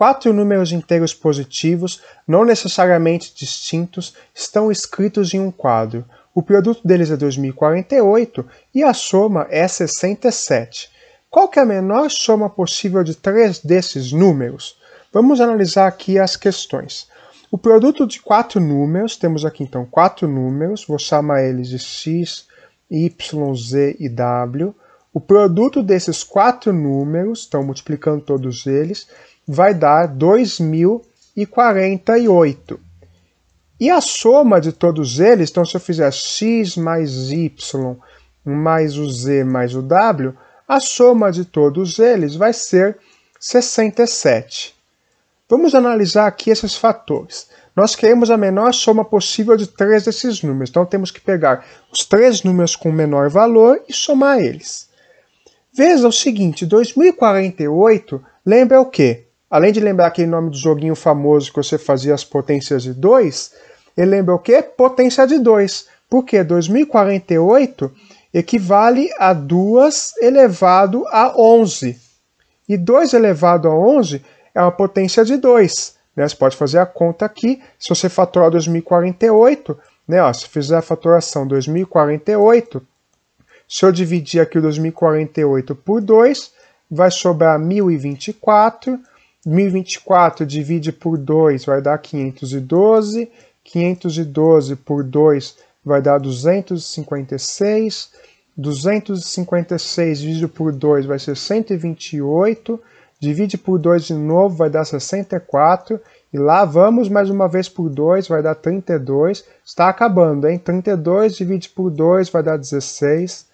quatro números inteiros positivos, não necessariamente distintos, estão escritos em um quadro. O produto deles é 2048 e a soma é 67. Qual que é a menor soma possível de três desses números? Vamos analisar aqui as questões. O produto de quatro números, temos aqui então quatro números, vou chamar eles de x, y, z e w. O produto desses quatro números, estão multiplicando todos eles, vai dar 2048. E a soma de todos eles, então se eu fizer x mais y mais o z mais o w, a soma de todos eles vai ser 67. Vamos analisar aqui esses fatores. Nós queremos a menor soma possível de três desses números, então temos que pegar os três números com menor valor e somar eles. Veja o seguinte, 2048 lembra o quê? Além de lembrar aquele nome do joguinho famoso que você fazia as potências de 2, ele lembra o quê? Potência de 2. Porque 2048 equivale a 2 elevado a 11. E 2 elevado a 11 é uma potência de 2. Né? Você pode fazer a conta aqui. Se você faturar 2048, né? Ó, se fizer a faturação 2048, se eu dividir aqui o 2048 por 2, vai sobrar 1024 1024 divide por 2 vai dar 512, 512 por 2 vai dar 256, 256 dividido por 2 vai ser 128, divide por 2 de novo vai dar 64, e lá vamos mais uma vez por 2, vai dar 32, está acabando, hein? 32 divide por 2 vai dar 16,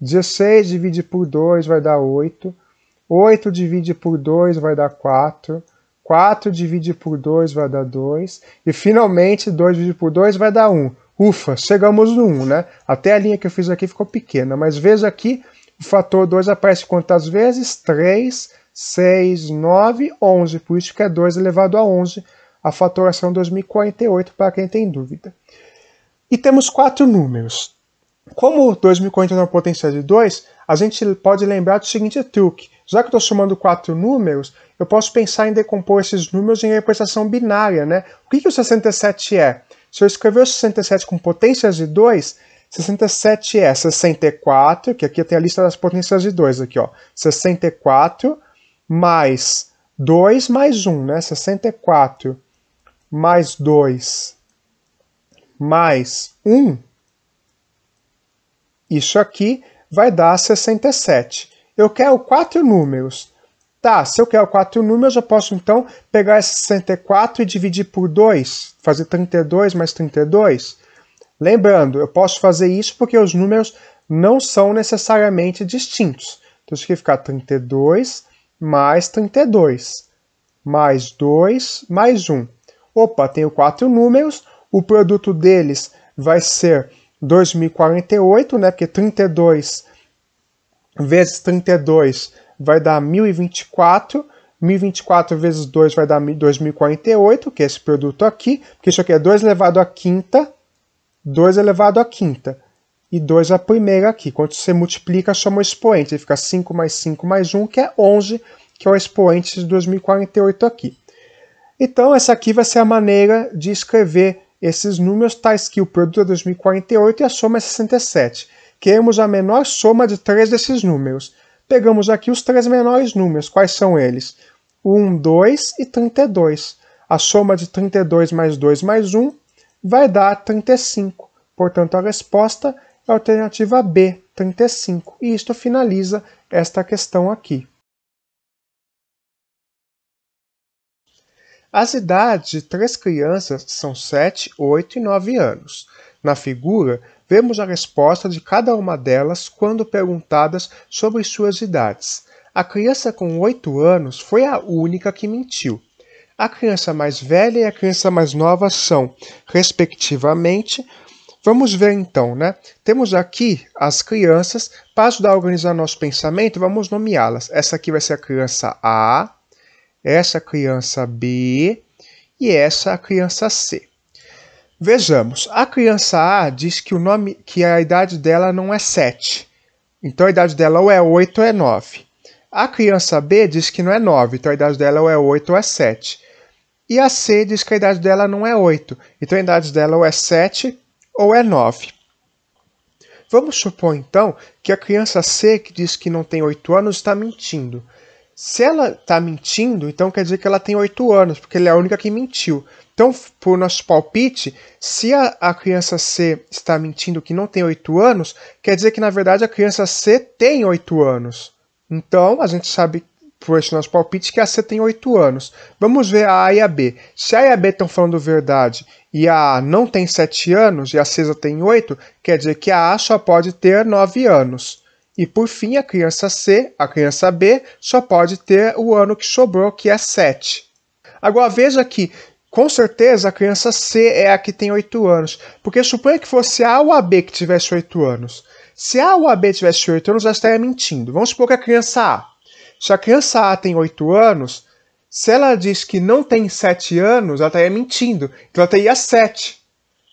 16 divide por 2 vai dar 8, 8 divide por 2 vai dar 4. 4 divide por 2 vai dar 2. E finalmente 2 divide por 2 vai dar 1. Ufa, chegamos no 1, né? Até a linha que eu fiz aqui ficou pequena, mas veja aqui, o fator 2 aparece quantas vezes? 3, 6, 9, 11. Por isso que é 2 elevado a 11, a fatoração 2048, para quem tem dúvida. E temos quatro números. Como 2049 é uma potência de 2, a gente pode lembrar do seguinte truque. Já que eu estou somando quatro números, eu posso pensar em decompor esses números em representação binária, né? O que, que o 67 é? Se eu escrever o 67 com potências de 2, 67 é 64, que aqui tem a lista das potências de 2 aqui, ó. 64 mais 2 mais 1, né? 64 mais 2 mais 1, isso aqui vai dar 67 eu quero quatro números. Tá, se eu quero quatro números, eu posso então pegar esse 64 e dividir por 2, fazer 32 mais 32. Lembrando, eu posso fazer isso porque os números não são necessariamente distintos. Então isso aqui ficar 32 mais 32, mais 2, mais 1. Opa, tenho quatro números, o produto deles vai ser 2048, né? Porque 32 vezes 32 vai dar 1024. 1024 vezes 2 vai dar 2048, que é esse produto aqui, porque isso aqui é 2 elevado à quinta, 2 elevado à quinta e 2 à primeira aqui. Quando você multiplica, soma o expoente, aí fica 5 mais 5 mais 1, que é 11, que é o expoente de 2048 aqui. Então, essa aqui vai ser a maneira de escrever esses números, tais que o produto é 2048 e a soma é 67 busquemos a menor soma de três desses números. Pegamos aqui os três menores números. Quais são eles? 1, 2 e 32. A soma de 32 mais 2 mais 1 vai dar 35. Portanto, a resposta é a alternativa B, 35. E isto finaliza esta questão aqui. As idades de três crianças são 7, 8 e 9 anos. Na figura, Vemos a resposta de cada uma delas quando perguntadas sobre suas idades. A criança com 8 anos foi a única que mentiu. A criança mais velha e a criança mais nova são, respectivamente, Vamos ver então, né? Temos aqui as crianças. Para ajudar a organizar nosso pensamento, vamos nomeá-las. Essa aqui vai ser a criança A, essa criança B e essa a criança C. Vejamos, a criança A diz que o nome que a idade dela não é 7. Então a idade dela ou é 8 ou é 9. A criança B diz que não é 9, então a idade dela ou é 8 ou é 7. E a C diz que a idade dela não é 8, então a idade dela ou é 7 ou é 9. Vamos supor então que a criança C, que diz que não tem 8 anos, está mentindo. Se ela está mentindo, então quer dizer que ela tem 8 anos, porque ela é a única que mentiu. Então, por nosso palpite, se a, a criança C está mentindo que não tem 8 anos, quer dizer que na verdade a criança C tem 8 anos. Então, a gente sabe por este nosso palpite que a C tem 8 anos. Vamos ver a A e a B. Se a e a B estão falando verdade e a A não tem 7 anos e a C já tem 8, quer dizer que a A só pode ter 9 anos. E por fim, a criança C, a criança B, só pode ter o ano que sobrou, que é 7. Agora veja que com certeza a criança C é a que tem 8 anos. Porque suponha que fosse A ou a B que tivesse 8 anos. Se A ou a B tivesse 8 anos, ela estaria mentindo. Vamos supor que a criança A. Se a criança A tem 8 anos, se ela diz que não tem 7 anos, ela estaria mentindo. Então ela teria 7.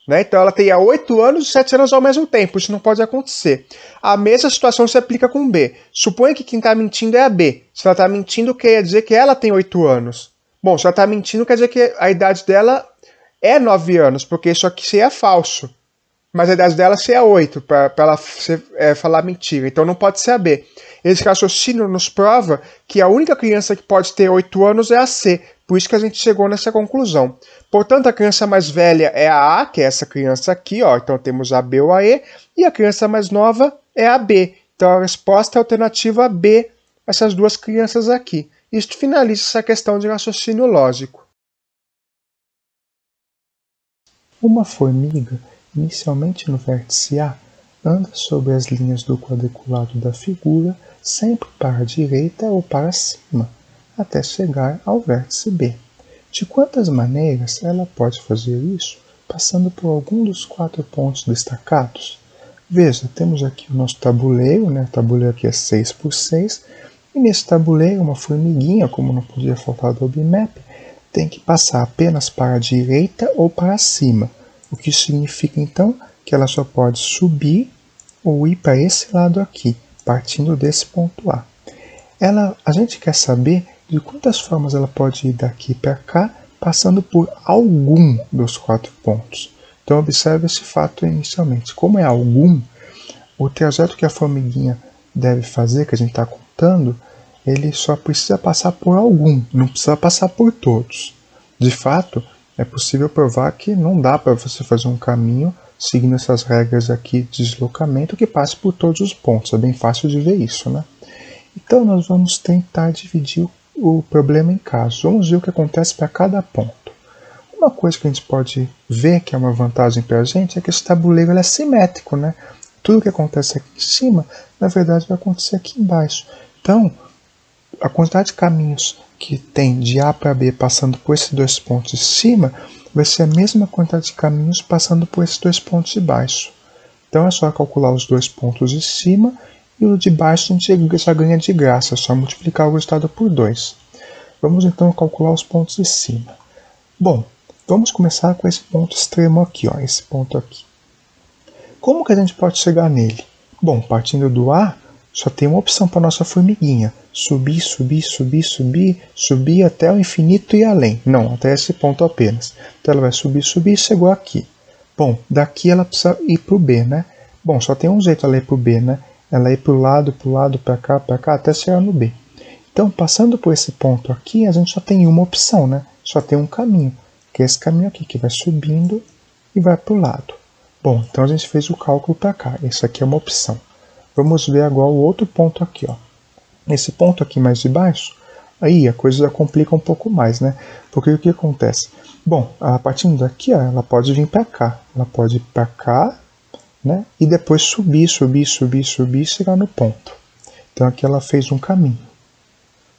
Né? Então ela teria 8 anos e 7 anos ao mesmo tempo. Isso não pode acontecer. A mesma situação se aplica com B. Suponha que quem está mentindo é a B. Se ela está mentindo, quer dizer que ela tem 8 anos. Bom, se ela está mentindo, quer dizer que a idade dela é 9 anos, porque isso aqui seria falso. Mas a idade dela seria 8, para ela ser, é, falar mentira. Então não pode ser a B. Esse raciocínio nos prova que a única criança que pode ter 8 anos é a C. Por isso que a gente chegou nessa conclusão. Portanto, a criança mais velha é a A, que é essa criança aqui, ó. Então temos a B ou a E. E a criança mais nova é a B. Então a resposta é a alternativa B, essas duas crianças aqui. Isto finaliza essa questão de raciocínio lógico. Uma formiga, inicialmente no vértice A, anda sobre as linhas do quadriculado da figura sempre para a direita ou para cima, até chegar ao vértice B. De quantas maneiras ela pode fazer isso passando por algum dos quatro pontos destacados? Veja, temos aqui o nosso tabuleiro, né? o tabuleiro aqui é 6 por 6, nesse tabuleiro, uma formiguinha, como não podia faltar do OBMAP, tem que passar apenas para a direita ou para cima, o que significa então que ela só pode subir ou ir para esse lado aqui, partindo desse ponto A. Ela, a gente quer saber de quantas formas ela pode ir daqui para cá, passando por algum dos quatro pontos. Então observe esse fato inicialmente. Como é algum, o trajeto que a formiguinha deve fazer, que a gente está contando, ele só precisa passar por algum, não precisa passar por todos. De fato, é possível provar que não dá para você fazer um caminho seguindo essas regras aqui de deslocamento que passe por todos os pontos. É bem fácil de ver isso, né? Então nós vamos tentar dividir o problema em casos. Vamos ver o que acontece para cada ponto. Uma coisa que a gente pode ver que é uma vantagem para a gente é que esse tabuleiro é simétrico, né? Tudo que acontece aqui em cima, na verdade, vai acontecer aqui embaixo. Então, a quantidade de caminhos que tem de A para B passando por esses dois pontos de cima vai ser a mesma quantidade de caminhos passando por esses dois pontos de baixo. Então é só calcular os dois pontos de cima e o de baixo a gente já ganha de graça, é só multiplicar o resultado por 2. Vamos então calcular os pontos de cima. Bom, vamos começar com esse ponto extremo aqui, ó, esse ponto aqui. Como que a gente pode chegar nele? Bom, partindo do A, só tem uma opção para nossa formiguinha: subir, subir, subir, subir, subir até o infinito e além. Não, até esse ponto apenas. Então ela vai subir, subir e chegou aqui. Bom, daqui ela precisa ir para o B, né? Bom, só tem um jeito ela ir para o B, né? Ela ir para o lado, para o lado, para cá, para cá, até chegar no B. Então, passando por esse ponto aqui, a gente só tem uma opção, né? Só tem um caminho, que é esse caminho aqui, que vai subindo e vai para o lado. Bom, então a gente fez o cálculo para cá. Isso aqui é uma opção. Vamos ver agora o outro ponto aqui, ó. Esse ponto aqui mais de baixo, aí a coisa já complica um pouco mais, né? Porque o que acontece? Bom, a partir daqui, ó, ela pode vir para cá. Ela pode ir para cá, né? E depois subir, subir, subir, subir e chegar no ponto. Então aqui ela fez um caminho.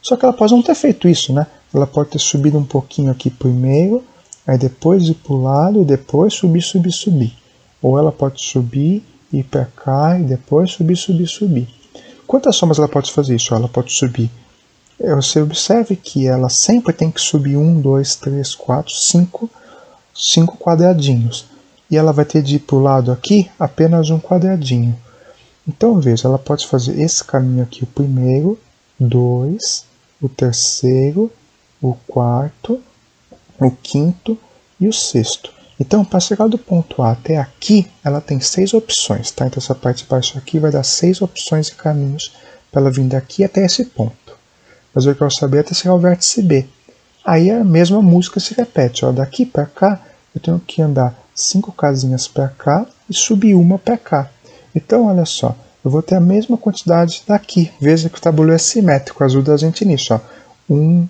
Só que ela pode não ter feito isso, né? Ela pode ter subido um pouquinho aqui por meio, aí depois ir para o lado e depois subir, subir, subir. Ou ela pode subir ir para cá e depois subir, subir, subir. Quantas somas ela pode fazer isso? Ela pode subir. É, você observe que ela sempre tem que subir um dois três quatro cinco cinco quadradinhos. E ela vai ter de ir para o lado aqui apenas um quadradinho. Então veja, ela pode fazer esse caminho aqui, o primeiro, dois, o terceiro, o quarto, o quinto e o sexto. Então, para chegar do ponto A até aqui, ela tem seis opções, tá? Então, essa parte de baixo aqui vai dar seis opções e caminhos para ela vir daqui até esse ponto. Mas eu quero saber é até chegar ao vértice B. Aí a mesma música se repete, ó, daqui para cá, eu tenho que andar cinco casinhas para cá e subir uma para cá. Então, olha só, eu vou ter a mesma quantidade daqui. Veja que o tabuleiro é simétrico, ajuda a gente nisso. Ó. Um,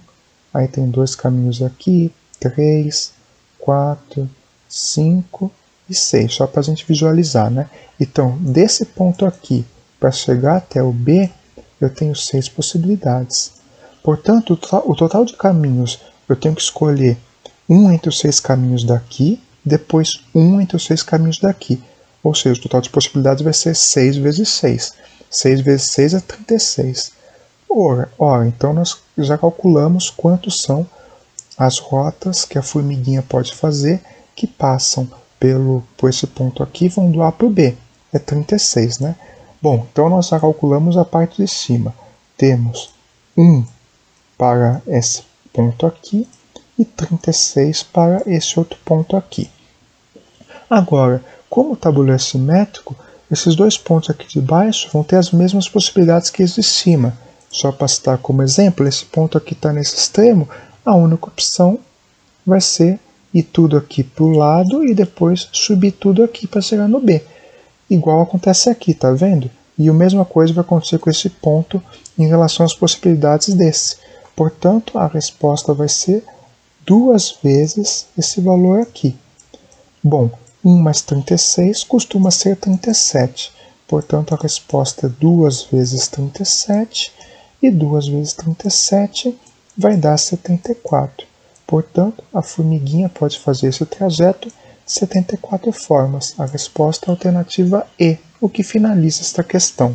aí tem dois caminhos aqui, três, quatro, 5 e 6, só para a gente visualizar. Né? Então, desse ponto aqui para chegar até o B, eu tenho 6 possibilidades. Portanto, o total de caminhos, eu tenho que escolher um entre os seis caminhos daqui, depois um entre os seis caminhos daqui. Ou seja, o total de possibilidades vai ser 6 vezes 6. 6 vezes 6 é 36. Ora, ora, então nós já calculamos quantos são as rotas que a formiguinha pode fazer que passam pelo, por esse ponto aqui vão do A para o B. É 36, né? Bom, então nós já calculamos a parte de cima. Temos 1 para esse ponto aqui e 36 para esse outro ponto aqui. Agora, como o tabuleiro é simétrico, esses dois pontos aqui de baixo vão ter as mesmas possibilidades que os de cima. Só para citar como exemplo, esse ponto aqui está nesse extremo, a única opção vai ser e tudo aqui para o lado e depois subir tudo aqui para chegar no B. Igual acontece aqui, tá vendo? E a mesma coisa vai acontecer com esse ponto em relação às possibilidades desse. Portanto, a resposta vai ser duas vezes esse valor aqui. Bom, 1 mais 36 costuma ser 37. Portanto, a resposta é 2 vezes 37, e 2 vezes 37 vai dar 74. Portanto, a formiguinha pode fazer esse trajeto 74 formas. A resposta é a alternativa E, o que finaliza esta questão.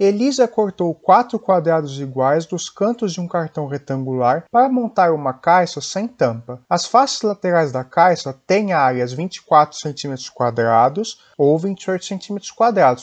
Elisa cortou quatro quadrados iguais dos cantos de um cartão retangular para montar uma caixa sem tampa. As faces laterais da caixa têm áreas 24 cm ou 28 cm,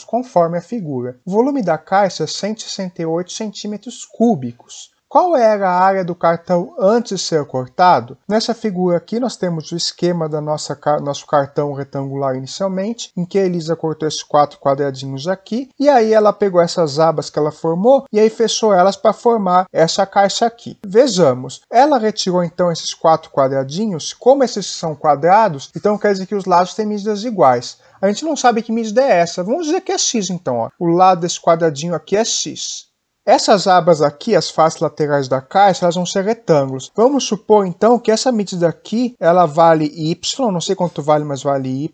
conforme a figura. O volume da caixa é 168 cm cúbicos. Qual era a área do cartão antes de ser cortado? Nessa figura aqui nós temos o esquema do nosso cartão retangular inicialmente, em que a Elisa cortou esses quatro quadradinhos aqui, e aí ela pegou essas abas que ela formou e aí fechou elas para formar essa caixa aqui. Vejamos, ela retirou então esses quatro quadradinhos, como esses são quadrados, então quer dizer que os lados têm medidas iguais. A gente não sabe que medida é essa, vamos dizer que é x então, ó. o lado desse quadradinho aqui é x. Essas abas aqui, as faces laterais da caixa, elas vão ser retângulos. Vamos supor então que essa medida aqui, ela vale y, não sei quanto vale, mas vale y.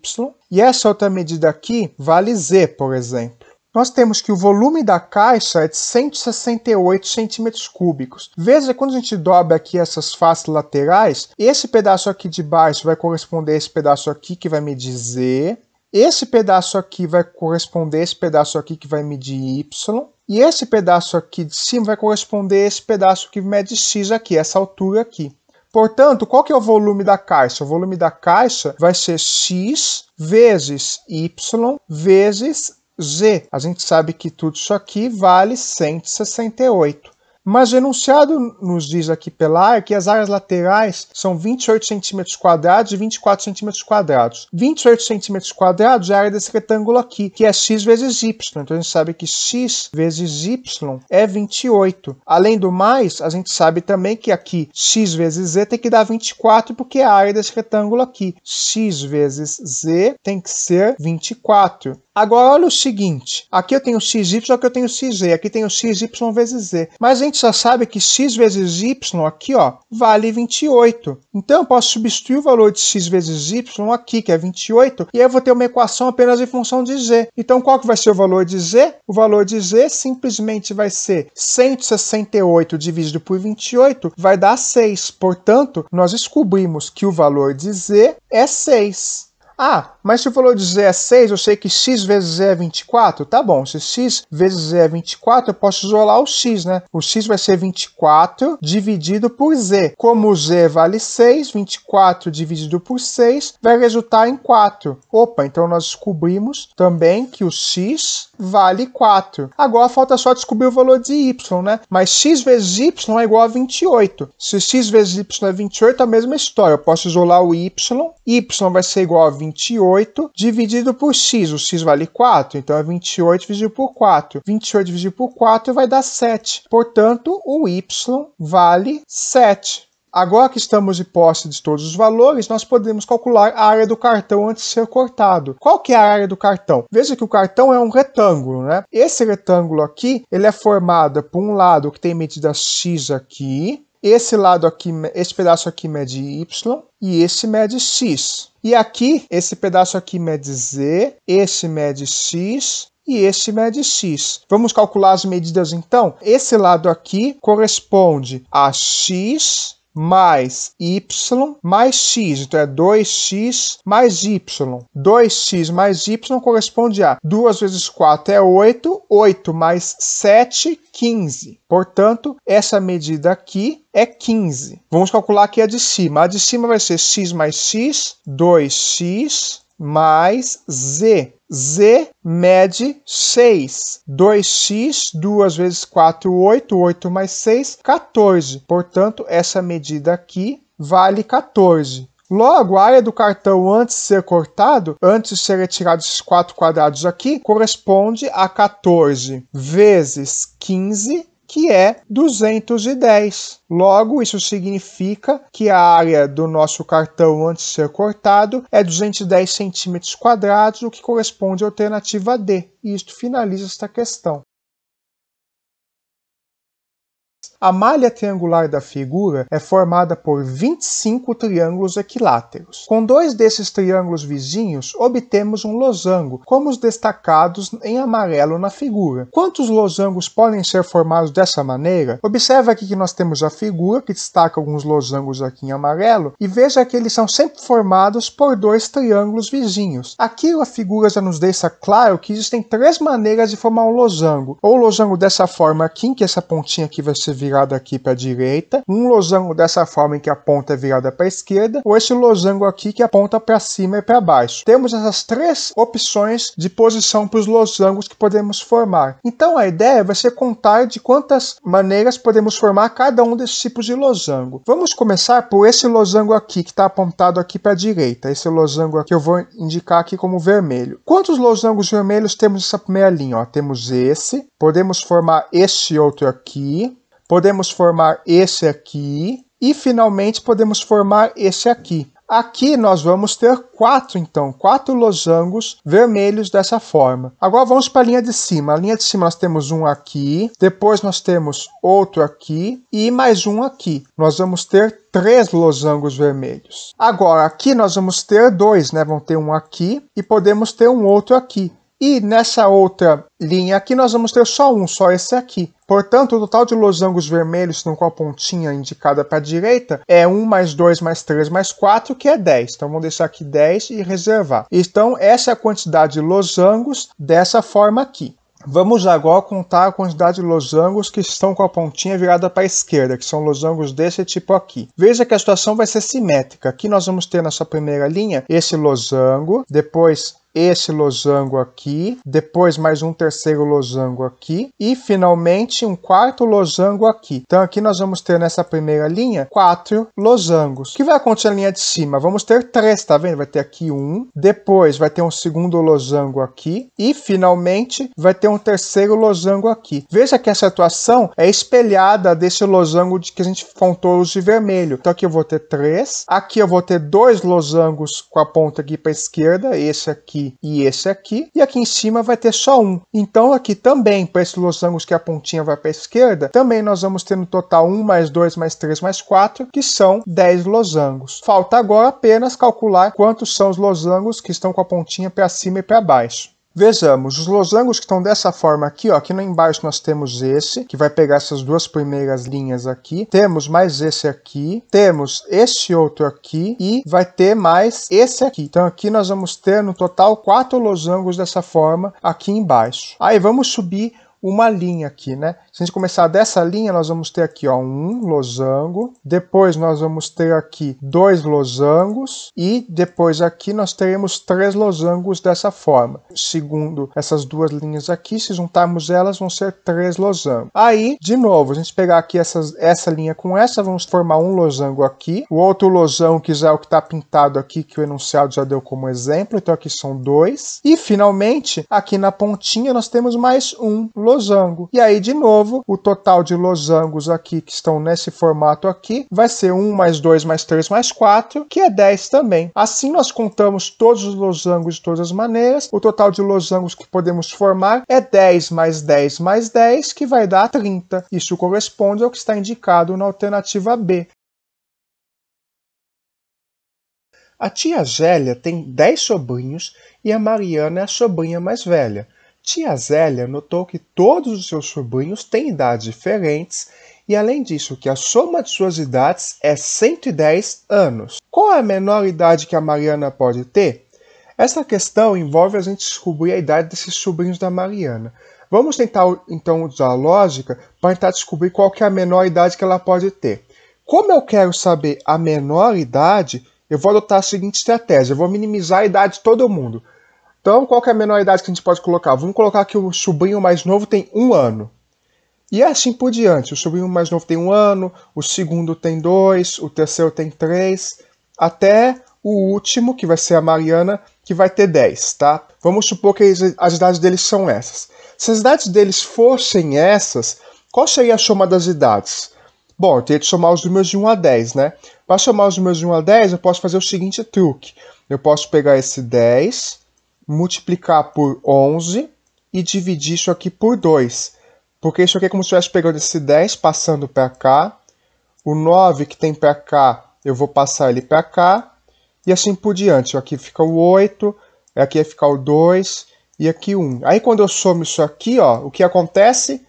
E essa outra medida aqui vale z, por exemplo. Nós temos que o volume da caixa é de 168 centímetros cúbicos. Veja quando a gente dobra aqui essas faces laterais, esse pedaço aqui de baixo vai corresponder a esse pedaço aqui que vai medir z. Esse pedaço aqui vai corresponder a esse pedaço aqui que vai medir y e esse pedaço aqui de cima vai corresponder a esse pedaço que mede x aqui, essa altura aqui. Portanto, qual que é o volume da caixa? O volume da caixa vai ser x vezes y vezes z. A gente sabe que tudo isso aqui vale 168. Mas o enunciado nos diz aqui pela AR é que as áreas laterais são 28 centímetros quadrados e 24 centímetros quadrados. 28 centímetros quadrados é a área desse retângulo aqui, que é x vezes y. Então a gente sabe que x vezes y é 28. Além do mais, a gente sabe também que aqui x vezes z tem que dar 24, porque é a área desse retângulo aqui. x vezes z tem que ser 24. Agora olha o seguinte, aqui eu tenho XY, aqui eu tenho XZ, aqui tenho XY vezes Z. Mas a gente já sabe que X vezes Y aqui ó, vale 28. Então eu posso substituir o valor de X vezes Y aqui, que é 28, e aí eu vou ter uma equação apenas em função de Z. Então qual que vai ser o valor de Z? O valor de Z simplesmente vai ser 168 dividido por 28, vai dar 6. Portanto, nós descobrimos que o valor de Z é 6. Ah, mas você falou de Z é 6, eu sei que x vezes Z é 24. Tá bom, se x vezes Z é 24, eu posso isolar o x, né? O x vai ser 24 dividido por Z. Como Z vale 6, 24 dividido por 6 vai resultar em 4. Opa, então nós descobrimos também que o x vale 4. Agora falta só descobrir o valor de y, né? Mas x vezes y é igual a 28. Se x vezes y é 28, é a mesma história. Eu posso isolar o y, y vai ser igual a 28 dividido por x. O x vale 4, então é 28 dividido por 4. 28 dividido por 4 vai dar 7. Portanto, o y vale 7. Agora que estamos de posse de todos os valores, nós podemos calcular a área do cartão antes de ser cortado. Qual que é a área do cartão? Veja que o cartão é um retângulo, né? Esse retângulo aqui, ele é formado por um lado que tem medida x aqui, esse lado aqui, esse pedaço aqui mede y e esse mede x. E aqui, esse pedaço aqui mede z, esse mede x e esse mede x. Vamos calcular as medidas então? Esse lado aqui corresponde a x mais y mais x, então é 2x mais y. 2x mais y corresponde a 2 vezes 4 é 8, 8 mais 7, 15. Portanto, essa medida aqui é 15. Vamos calcular aqui a de cima. A de cima vai ser x mais x, 2x mais Z. Z mede 6. 2x, 2 vezes 4, 8. 8 mais 6, 14. Portanto, essa medida aqui vale 14. Logo, a área do cartão antes de ser cortado, antes de ser retirado esses quatro quadrados aqui, corresponde a 14 vezes 15 que é 210. Logo, isso significa que a área do nosso cartão antes de ser cortado é 210 centímetros quadrados, o que corresponde à alternativa D. E isto finaliza esta questão. A malha triangular da figura é formada por 25 triângulos equiláteros. Com dois desses triângulos vizinhos, obtemos um losango, como os destacados em amarelo na figura. Quantos losangos podem ser formados dessa maneira? Observe aqui que nós temos a figura, que destaca alguns losangos aqui em amarelo, e veja que eles são sempre formados por dois triângulos vizinhos. Aqui a figura já nos deixa claro que existem três maneiras de formar um losango. Ou o losango dessa forma aqui, em que essa pontinha aqui vai servir virado aqui para a direita, um losango dessa forma em que a ponta é virada para a esquerda, ou esse losango aqui que aponta para cima e para baixo. Temos essas três opções de posição para os losangos que podemos formar. Então a ideia é vai ser contar de quantas maneiras podemos formar cada um desses tipos de losango. Vamos começar por esse losango aqui que está apontado aqui para a direita, esse losango aqui eu vou indicar aqui como vermelho. Quantos losangos vermelhos temos nessa primeira linha? Ó, temos esse, podemos formar este outro aqui, Podemos formar esse aqui e finalmente podemos formar esse aqui. Aqui nós vamos ter quatro, então, quatro losangos vermelhos dessa forma. Agora vamos para a linha de cima. A linha de cima nós temos um aqui, depois nós temos outro aqui e mais um aqui. Nós vamos ter três losangos vermelhos. Agora, aqui nós vamos ter dois, né? Vão ter um aqui e podemos ter um outro aqui. E nessa outra linha aqui nós vamos ter só um, só esse aqui. Portanto, o total de losangos vermelhos com a pontinha indicada para a direita é 1 mais 2 mais 3 mais 4, que é 10. Então, vamos deixar aqui 10 e reservar. Então, essa é a quantidade de losangos dessa forma aqui. Vamos agora contar a quantidade de losangos que estão com a pontinha virada para a esquerda, que são losangos desse tipo aqui. Veja que a situação vai ser simétrica. Aqui nós vamos ter na sua primeira linha esse losango, depois esse losango aqui, depois mais um terceiro losango aqui e finalmente um quarto losango aqui. Então aqui nós vamos ter nessa primeira linha quatro losangos. O que vai acontecer na linha de cima? Vamos ter três, tá vendo? Vai ter aqui um, depois vai ter um segundo losango aqui e finalmente vai ter um terceiro losango aqui. Veja que essa atuação é espelhada desse losango de que a gente contou os de vermelho. Então aqui eu vou ter três, aqui eu vou ter dois losangos com a ponta aqui para esquerda, esse aqui aqui e esse aqui, e aqui em cima vai ter só um. Então aqui também, para esses losangos que a pontinha vai para a esquerda, também nós vamos ter no total 1 mais 2 mais 3 mais 4, que são 10 losangos. Falta agora apenas calcular quantos são os losangos que estão com a pontinha para cima e para baixo. Vejamos, os losangos que estão dessa forma aqui, ó, aqui no embaixo nós temos esse, que vai pegar essas duas primeiras linhas aqui, temos mais esse aqui, temos este outro aqui e vai ter mais esse aqui. Então aqui nós vamos ter no total quatro losangos dessa forma aqui embaixo. Aí vamos subir uma linha aqui, né? Se a gente começar dessa linha, nós vamos ter aqui ó, um losango, depois nós vamos ter aqui dois losangos e depois aqui nós teremos três losangos dessa forma. Segundo essas duas linhas aqui, se juntarmos elas, vão ser três losangos. Aí, de novo, a gente pegar aqui essas, essa linha com essa, vamos formar um losango aqui, o outro losango que já é o que está pintado aqui, que o enunciado já deu como exemplo, então aqui são dois. E, finalmente, aqui na pontinha nós temos mais um losango. E aí, de novo, novo, o total de losangos aqui que estão nesse formato aqui vai ser 1 mais 2 mais 3 mais 4, que é 10 também. Assim nós contamos todos os losangos de todas as maneiras, o total de losangos que podemos formar é 10 mais 10 mais 10, que vai dar 30. Isso corresponde ao que está indicado na alternativa B. A tia Zélia tem 10 sobrinhos e a Mariana é a sobrinha mais velha. Tia Zélia notou que todos os seus sobrinhos têm idades diferentes e, além disso, que a soma de suas idades é 110 anos. Qual é a menor idade que a Mariana pode ter? Essa questão envolve a gente descobrir a idade desses sobrinhos da Mariana. Vamos tentar então usar a lógica para tentar descobrir qual é a menor idade que ela pode ter. Como eu quero saber a menor idade, eu vou adotar a seguinte estratégia: eu vou minimizar a idade de todo mundo. Então, qual é a menor idade que a gente pode colocar? Vamos colocar que o sobrinho mais novo tem um ano. E assim por diante. O sobrinho mais novo tem um ano, o segundo tem dois, o terceiro tem três, até o último, que vai ser a Mariana, que vai ter 10, tá? Vamos supor que as idades deles são essas. Se as idades deles fossem essas, qual seria a soma das idades? Bom, eu teria que somar os números de 1 a 10, né? Para somar os números de 1 a 10, eu posso fazer o seguinte truque. Eu posso pegar esse 10 multiplicar por 11 e dividir isso aqui por 2. Porque isso aqui é como se eu estivesse pegando esse 10, passando para cá. O 9 que tem para cá, eu vou passar ele para cá. E assim por diante. Aqui fica o 8, aqui vai ficar o 2 e aqui o 1. Aí quando eu somo isso aqui, ó, o que acontece?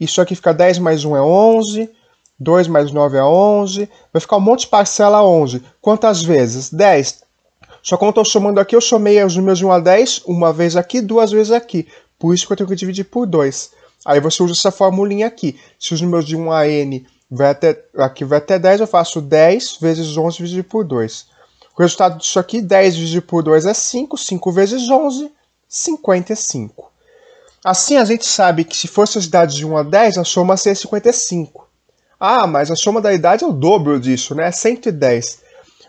Isso aqui fica 10 mais 1 é 11, 2 mais 9 é 11, vai ficar um monte de parcela 11. Quantas vezes? 10, só que eu estou somando aqui, eu somei os números de 1 a 10, uma vez aqui, duas vezes aqui. Por isso que eu tenho que dividir por 2. Aí você usa essa formulinha aqui. Se os números de 1 a n vai até, aqui vai até 10, eu faço 10 vezes 11 dividido por 2. O resultado disso aqui, 10 dividido por 2 é 5, 5 vezes 11, 55. Assim a gente sabe que se fosse as idades de 1 a 10, a soma seria 55. Ah, mas a soma da idade é o dobro disso, né? 110. É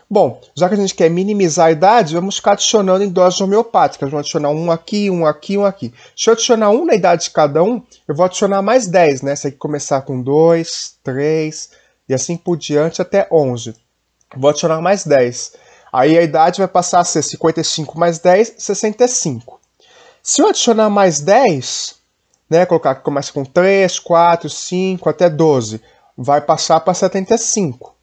Bom, já que a gente quer minimizar a idade, vamos ficar adicionando em doses homeopáticas. Vamos adicionar um aqui, um aqui, um aqui. Se eu adicionar um na idade de cada um, eu vou adicionar mais 10, né? Se que começar com 2, 3 e assim por diante até 11. Vou adicionar mais 10. Aí a idade vai passar a ser 55 mais 10, 65. Se eu adicionar mais 10, né, colocar que começa com 3, 4, 5 até 12, vai passar para 75.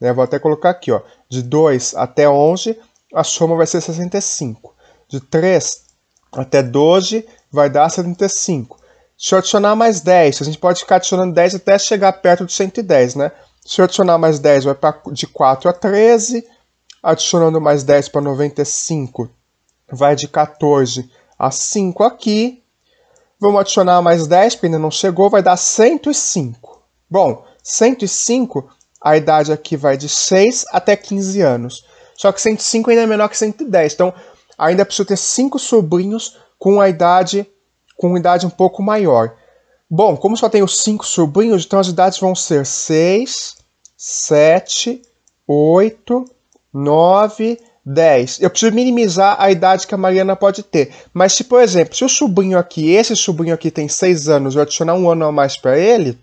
Né, vou até colocar aqui, ó. De 2 até 11, a soma vai ser 65. De 3 até 12, vai dar 75. Se eu adicionar mais 10, a gente pode ficar adicionando 10 até chegar perto de 110, né? Se eu adicionar mais 10, vai pra, de 4 a 13. Adicionando mais 10 para 95, vai de 14 a 5 aqui. Vamos adicionar mais 10, porque ainda não chegou, vai dar 105. Bom, 105 a idade aqui vai de 6 até 15 anos. Só que 105 ainda é menor que 110. Então, ainda preciso ter cinco sobrinhos com a idade com idade um pouco maior. Bom, como só tenho cinco sobrinhos, então as idades vão ser 6, 7, 8, 9, 10. Eu preciso minimizar a idade que a Mariana pode ter. Mas se, por exemplo, se o sobrinho aqui, esse sobrinho aqui tem 6 anos, eu adicionar um ano a mais para ele,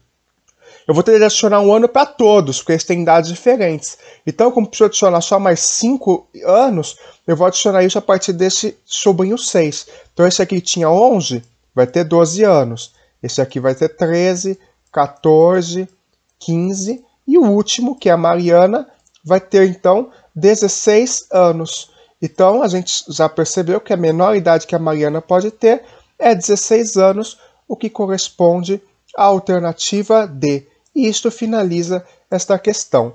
eu vou ter de adicionar um ano para todos, porque eles têm dados diferentes. Então, como preciso adicionar só mais 5 anos, eu vou adicionar isso a partir desse sobrinho 6. Então, esse aqui tinha 11, vai ter 12 anos. Esse aqui vai ter 13, 14, 15. E o último, que é a Mariana, vai ter então 16 anos. Então, a gente já percebeu que a menor idade que a Mariana pode ter é 16 anos, o que corresponde à alternativa D. E isto finaliza esta questão.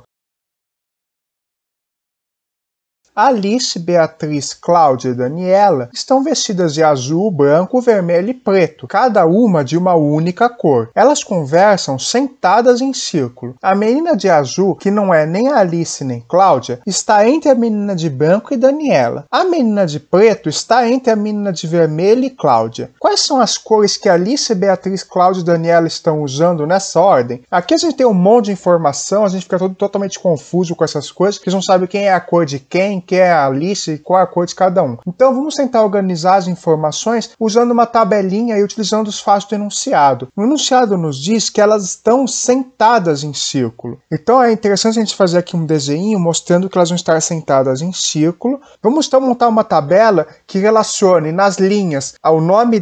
Alice, Beatriz, Cláudia e Daniela estão vestidas de azul, branco, vermelho e preto, cada uma de uma única cor. Elas conversam sentadas em círculo. A menina de azul, que não é nem Alice nem Cláudia, está entre a menina de branco e Daniela. A menina de preto está entre a menina de vermelho e Cláudia. Quais são as cores que Alice, Beatriz, Cláudia e Daniela estão usando nessa ordem? Aqui a gente tem um monte de informação, a gente fica todo totalmente confuso com essas coisas, que não sabe quem é a cor de quem, que é a Alice, qual é a cor de cada um. Então vamos tentar organizar as informações usando uma tabelinha e utilizando os fatos do enunciado. O enunciado nos diz que elas estão sentadas em círculo. Então é interessante a gente fazer aqui um desenho mostrando que elas vão estar sentadas em círculo. Vamos então montar uma tabela que relacione nas linhas ao nome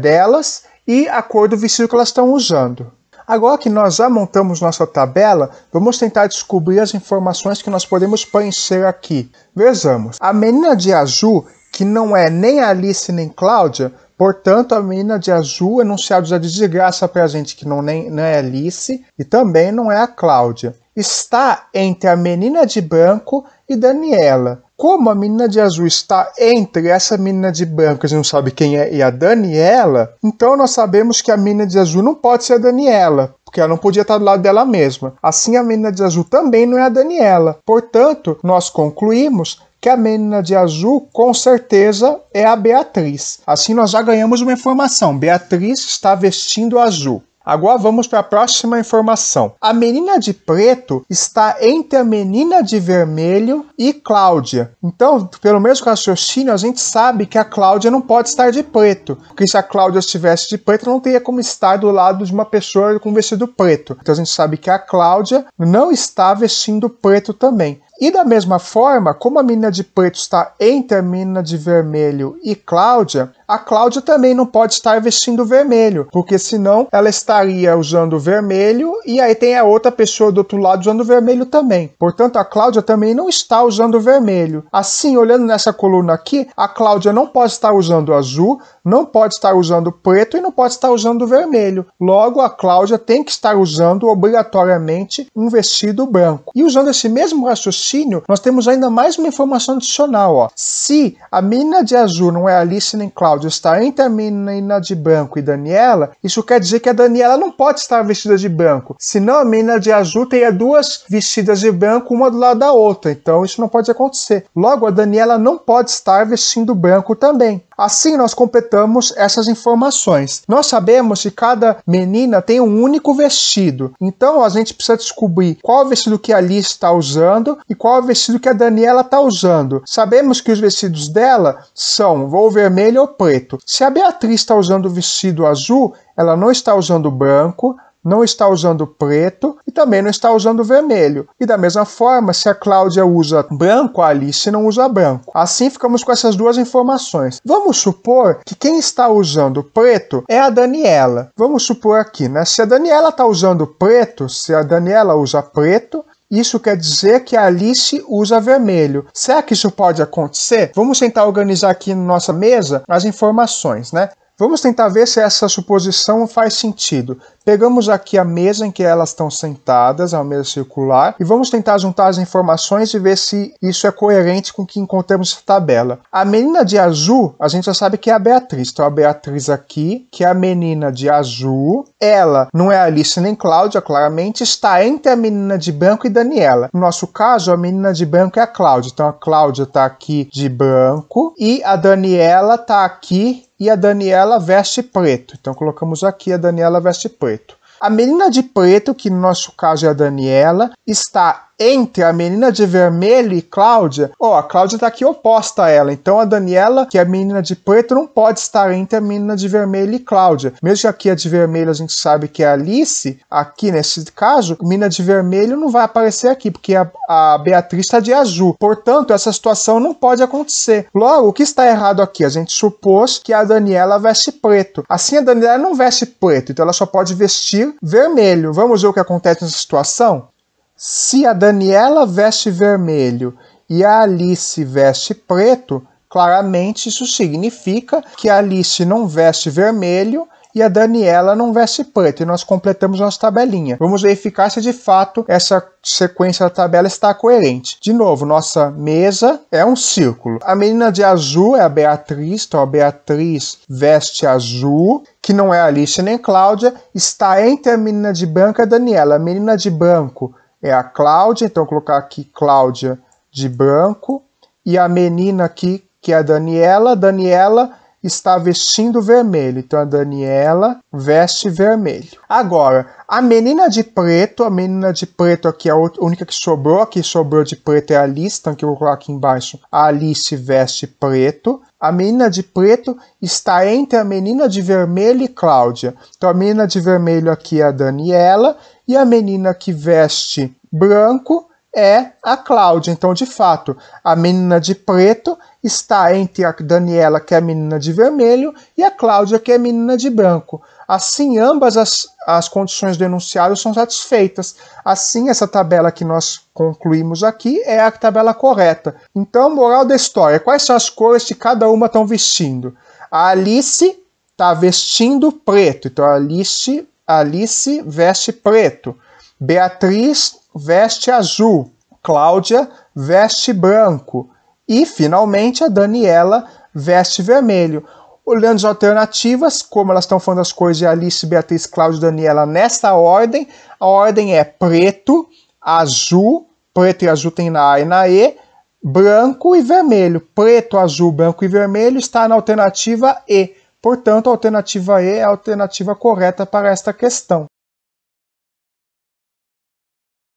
delas e a cor do vestido que elas estão usando. Agora que nós já montamos nossa tabela, vamos tentar descobrir as informações que nós podemos preencher aqui. Vejamos, a menina de azul, que não é nem Alice nem Cláudia, Portanto, a menina de azul, enunciado já de desgraça para a gente que não, nem, não é Alice e também não é a Cláudia. Está entre a menina de branco e Daniela. Como a menina de azul está entre essa menina de branco, a gente não sabe quem é, e a Daniela, então nós sabemos que a menina de azul não pode ser a Daniela, porque ela não podia estar do lado dela mesma. Assim, a menina de azul também não é a Daniela. Portanto, nós concluímos que a menina de azul com certeza é a Beatriz. Assim, nós já ganhamos uma informação: Beatriz está vestindo azul. Agora vamos para a próxima informação. A menina de preto está entre a menina de vermelho e Cláudia. Então, pelo mesmo raciocínio, a gente sabe que a Cláudia não pode estar de preto, porque se a Cláudia estivesse de preto, não teria como estar do lado de uma pessoa com vestido preto. Então a gente sabe que a Cláudia não está vestindo preto também. E da mesma forma, como a menina de preto está entre a menina de vermelho e Cláudia, a Cláudia também não pode estar vestindo vermelho, porque senão ela estaria usando vermelho e aí tem a outra pessoa do outro lado usando vermelho também. Portanto, a Cláudia também não está usando vermelho. Assim, olhando nessa coluna aqui, a Cláudia não pode estar usando azul, não pode estar usando preto e não pode estar usando vermelho. Logo, a Cláudia tem que estar usando obrigatoriamente um vestido branco. E usando esse mesmo raciocínio, raciocínio, nós temos ainda mais uma informação adicional. Ó. Se a menina de azul não é a Listening Cláudio, está entre a menina de branco e Daniela, isso quer dizer que a Daniela não pode estar vestida de branco. Senão a menina de azul teria duas vestidas de branco, uma do lado da outra. Então isso não pode acontecer. Logo, a Daniela não pode estar vestindo branco também. Assim, nós completamos essas informações. Nós sabemos que cada menina tem um único vestido. Então, a gente precisa descobrir qual vestido que a Alice está usando e qual é o vestido que a Daniela está usando. Sabemos que os vestidos dela são ou vermelho ou preto. Se a Beatriz está usando o vestido azul, ela não está usando branco, não está usando preto e também não está usando vermelho. E da mesma forma, se a Cláudia usa branco, a Alice não usa branco. Assim ficamos com essas duas informações. Vamos supor que quem está usando preto é a Daniela. Vamos supor aqui, né? Se a Daniela está usando preto, se a Daniela usa preto, isso quer dizer que a Alice usa vermelho. Será que isso pode acontecer? Vamos tentar organizar aqui na nossa mesa as informações, né? Vamos tentar ver se essa suposição faz sentido. Pegamos aqui a mesa em que elas estão sentadas, a mesa circular, e vamos tentar juntar as informações e ver se isso é coerente com o que encontramos na tabela. A menina de azul, a gente já sabe que é a Beatriz. Então a Beatriz aqui, que é a menina de azul, ela não é Alice nem Cláudia, claramente, está entre a menina de branco e Daniela. No nosso caso, a menina de branco é a Cláudia. Então a Cláudia está aqui de branco e a Daniela está aqui e a Daniela veste preto. Então colocamos aqui a Daniela veste preto. A menina de preto, que no nosso caso é a Daniela, está entre a menina de vermelho e Cláudia, ó, a Cláudia tá aqui oposta a ela. Então a Daniela, que é a menina de preto, não pode estar entre a menina de vermelho e Cláudia. Mesmo que aqui a é de vermelho a gente sabe que é a Alice, aqui nesse caso, a menina de vermelho não vai aparecer aqui, porque a, a Beatriz tá de azul. Portanto, essa situação não pode acontecer. Logo, o que está errado aqui? A gente supôs que a Daniela veste preto. Assim, a Daniela não veste preto, então ela só pode vestir vermelho. Vamos ver o que acontece nessa situação? Se a Daniela veste vermelho e a Alice veste preto, claramente isso significa que a Alice não veste vermelho e a Daniela não veste preto. E nós completamos nossa tabelinha. Vamos verificar se de fato essa sequência da tabela está coerente. De novo, nossa mesa é um círculo. A menina de azul é a Beatriz, então a Beatriz veste azul, que não é a Alice nem a Cláudia, está entre a menina de branco e a Daniela. A menina de branco é a Cláudia, então colocar aqui Cláudia de branco, e a menina aqui, que é a Daniela, Daniela está vestindo vermelho, então a Daniela veste vermelho. Agora, a menina de preto, a menina de preto aqui, a única que sobrou, aqui sobrou de preto é a Alice, então que eu vou colocar aqui embaixo, a Alice veste preto, a menina de preto está entre a menina de vermelho e Cláudia. Então a menina de vermelho aqui é a Daniela e a menina que veste branco é a Cláudia. Então, de fato, a menina de preto está entre a Daniela, que é a menina de vermelho, e a Cláudia, que é a menina de branco. Assim, ambas as, as condições do enunciado são satisfeitas. Assim, essa tabela que nós concluímos aqui é a tabela correta. Então, moral da história: quais são as cores que cada uma estão vestindo? A Alice está vestindo preto, então a Alice Alice veste preto. Beatriz veste azul. Cláudia veste branco. E, finalmente, a Daniela veste vermelho. Olhando as alternativas, como elas estão falando as coisas de Alice, Beatriz, Cláudia e Daniela nessa ordem, a ordem é preto, azul, preto e azul tem na A e na E, branco e vermelho. Preto, azul, branco e vermelho está na alternativa E. Portanto, a alternativa E é a alternativa correta para esta questão.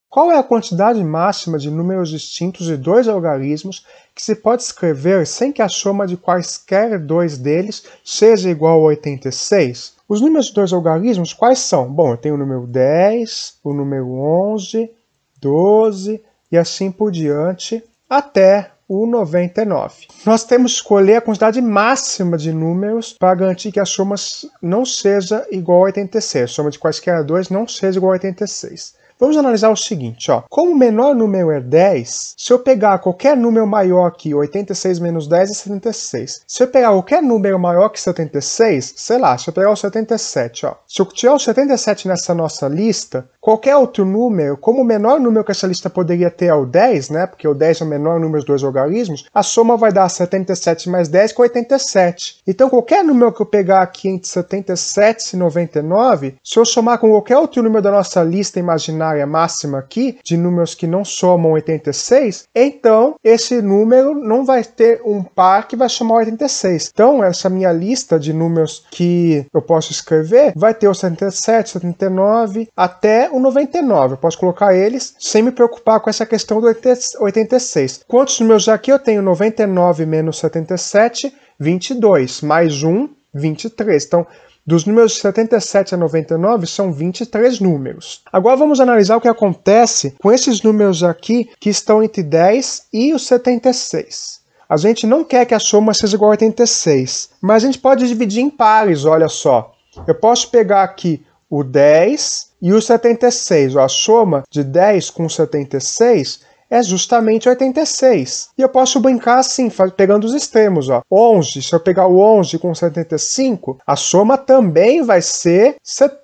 Qual é a quantidade máxima de números distintos de dois algarismos que se pode escrever sem que a soma de quaisquer dois deles seja igual a 86? Os números de dois algarismos quais são? Bom, eu tenho o número 10, o número 11, 12 e assim por diante, até o 99. Nós temos que escolher a quantidade máxima de números para garantir que a soma não seja igual a 86, a soma de quaisquer dois não seja igual a 86. Vamos analisar o seguinte, ó. Como o menor número é 10, se eu pegar qualquer número maior que 86 menos 10 é 76. Se eu pegar qualquer número maior que 76, sei lá, se eu pegar o 77, ó. Se eu tirar o 77 nessa nossa lista, qualquer outro número, como o menor número que essa lista poderia ter é o 10, né? Porque o 10 é o menor número dos dois algarismos, a soma vai dar 77 mais 10 com 87. Então qualquer número que eu pegar aqui entre 77 e 99, se eu somar com qualquer outro número da nossa lista imaginária imaginária máxima aqui, de números que não somam 86, então esse número não vai ter um par que vai somar 86. Então, essa minha lista de números que eu posso escrever vai ter o 77, 79 até o 99. Eu posso colocar eles sem me preocupar com essa questão do 86. Quantos números aqui eu tenho? 99 menos 77, 22. Mais 1, 23. Então, dos números 77 a 99 são 23 números. Agora vamos analisar o que acontece com esses números aqui que estão entre 10 e os 76. A gente não quer que a soma seja igual a 86, mas a gente pode dividir em pares, olha só. Eu posso pegar aqui o 10 e o 76. a soma de 10 com 76 é justamente 86. E eu posso brincar assim, pegando os extremos, ó. 11, se eu pegar o 11 com 75, a soma também vai ser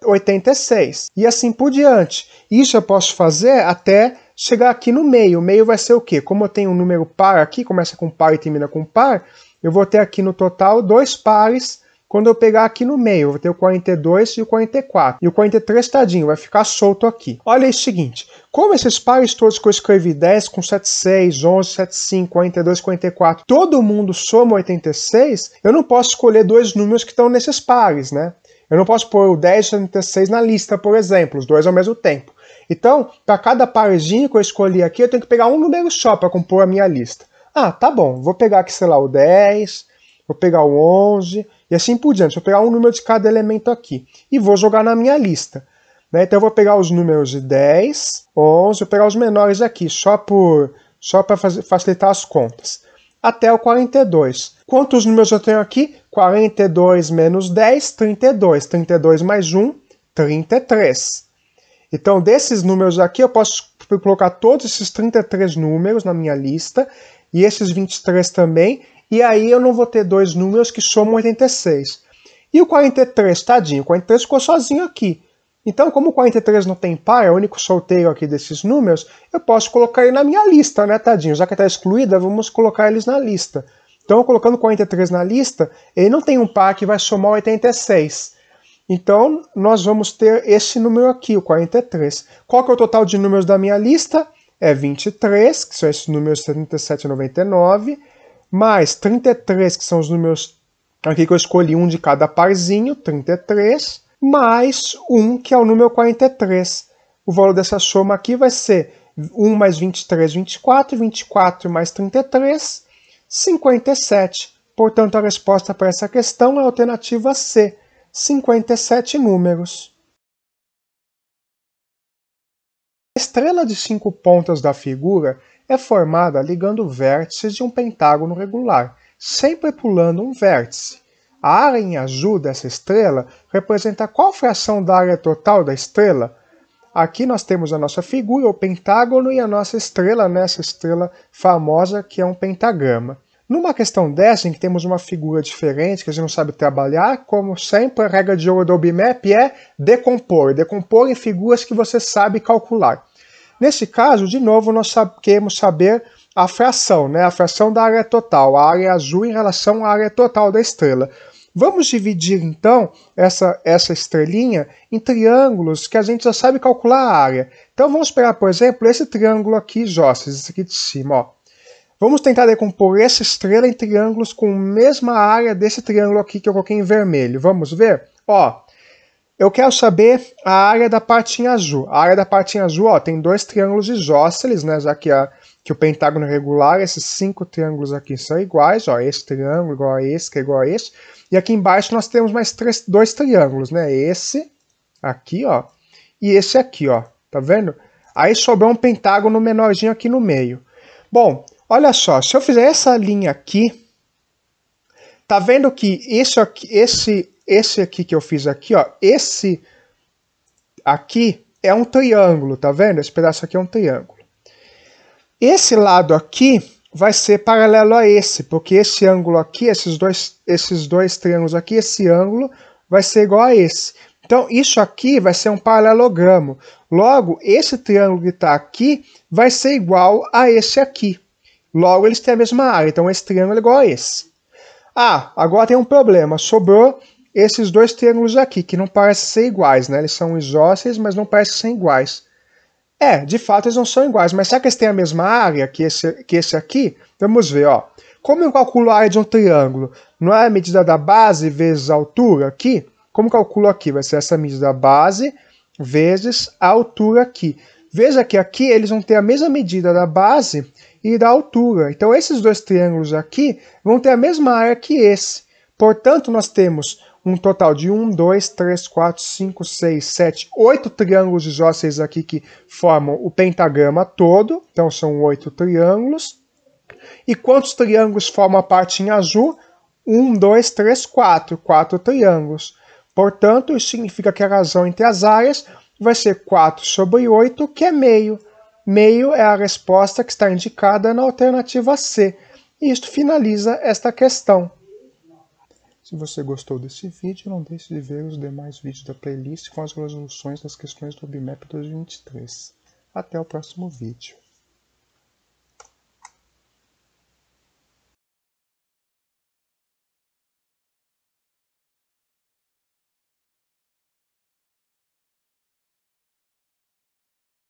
86. E assim por diante. Isso eu posso fazer até chegar aqui no meio. O meio vai ser o quê? Como eu tenho um número par aqui, começa com par e termina com par, eu vou ter aqui no total dois pares quando eu pegar aqui no meio, eu vou ter o 42 e o 44. E o 43 tadinho, vai ficar solto aqui. Olha aí o seguinte, como esses pares todos que eu escrevi 10 com 76, 11, 75, 42, 44, todo mundo soma 86, eu não posso escolher dois números que estão nesses pares, né? Eu não posso pôr o 10 e 76 na lista, por exemplo, os dois ao mesmo tempo. Então, para cada parzinho que eu escolhi aqui, eu tenho que pegar um número só para compor a minha lista. Ah, tá bom, vou pegar aqui, sei lá, o 10, vou pegar o 11 e assim por diante. Vou pegar um número de cada elemento aqui e vou jogar na minha lista. Né? Então eu vou pegar os números de 10, 11, vou pegar os menores aqui, só por só para facilitar as contas. Até o 42. Quantos números eu tenho aqui? 42 menos 10, 32. 32 mais 1, 33. Então, desses números aqui, eu posso colocar todos esses 33 números na minha lista, e esses 23 também, e aí eu não vou ter dois números que somam 86. E o 43, tadinho, o 43 ficou sozinho aqui. Então, como o 43 não tem par, é o único solteiro aqui desses números, eu posso colocar ele na minha lista, né, tadinho? Já que está excluída, vamos colocar eles na lista. Então, colocando 43 na lista, ele não tem um par que vai somar 86. Então, nós vamos ter esse número aqui, o 43. Qual que é o total de números da minha lista? É 23, que são esses números 77 e 99 mais 33, que são os números aqui que eu escolhi um de cada parzinho, 33, mais 1, que é o número 43. O valor dessa soma aqui vai ser 1 mais 23, 24, 24 mais 33, 57. Portanto, a resposta para essa questão é a alternativa C, 57 números. A estrela de cinco pontas da figura é formada ligando vértices de um pentágono regular, sempre pulando um vértice. A área em azul dessa estrela representa qual fração da área total da estrela? Aqui nós temos a nossa figura, o pentágono, e a nossa estrela, nessa estrela famosa que é um pentagrama. Numa questão dessa, em que temos uma figura diferente que a gente não sabe trabalhar, como sempre, a regra de ouro do BIMAP é decompor. Decompor em figuras que você sabe calcular. Nesse caso, de novo, nós sab queremos saber a fração, né? a fração da área total, a área azul em relação à área total da estrela. Vamos dividir então essa, essa estrelinha em triângulos que a gente já sabe calcular a área. Então vamos pegar, por exemplo, esse triângulo aqui, isósceles, esse aqui de cima. Ó. Vamos tentar decompor essa estrela em triângulos com a mesma área desse triângulo aqui que eu coloquei em vermelho. Vamos ver? Ó, eu quero saber a área da partinha azul. A área da partinha azul ó, tem dois triângulos isósceles, né, já que, a, que o pentágono é regular, esses cinco triângulos aqui são iguais, ó, esse triângulo igual a esse, que é igual a esse. E aqui embaixo nós temos mais três, dois triângulos, né? Esse aqui, ó, e esse aqui, ó, tá vendo? Aí sobrou um pentágono menorzinho aqui no meio. Bom, olha só, se eu fizer essa linha aqui, tá vendo que esse, aqui, esse esse aqui que eu fiz aqui, ó, esse aqui é um triângulo, tá vendo? Esse pedaço aqui é um triângulo. Esse lado aqui vai ser paralelo a esse, porque esse ângulo aqui, esses dois, esses dois triângulos aqui, esse ângulo vai ser igual a esse. Então, isso aqui vai ser um paralelogramo. Logo, esse triângulo que está aqui vai ser igual a esse aqui. Logo, eles têm a mesma área, então esse triângulo é igual a esse. Ah, agora tem um problema. Sobrou esses dois triângulos aqui, que não parecem ser iguais, né? Eles são isósceles, mas não parecem ser iguais. É, de fato eles não são iguais, mas será que eles têm a mesma área que esse, que esse aqui? Vamos ver, ó. Como eu calculo a área de um triângulo? Não é a medida da base vezes a altura aqui? Como calculo aqui? Vai ser essa medida da base vezes a altura aqui. Veja que aqui eles vão ter a mesma medida da base e da altura. Então esses dois triângulos aqui vão ter a mesma área que esse. Portanto, nós temos um total de 1, 2, 3, 4, 5, 6, 7, 8 triângulos isósceles aqui que formam o pentagrama todo. Então são 8 triângulos. E quantos triângulos formam a parte em azul? 1, 2, 3, 4. 4 triângulos. Portanto, isso significa que a razão entre as áreas vai ser 4 sobre 8, que é meio. Meio é a resposta que está indicada na alternativa C. E isto finaliza esta questão. Se você gostou desse vídeo, não deixe de ver os demais vídeos da playlist com as resoluções das questões do BMAP 2023. Até o próximo vídeo.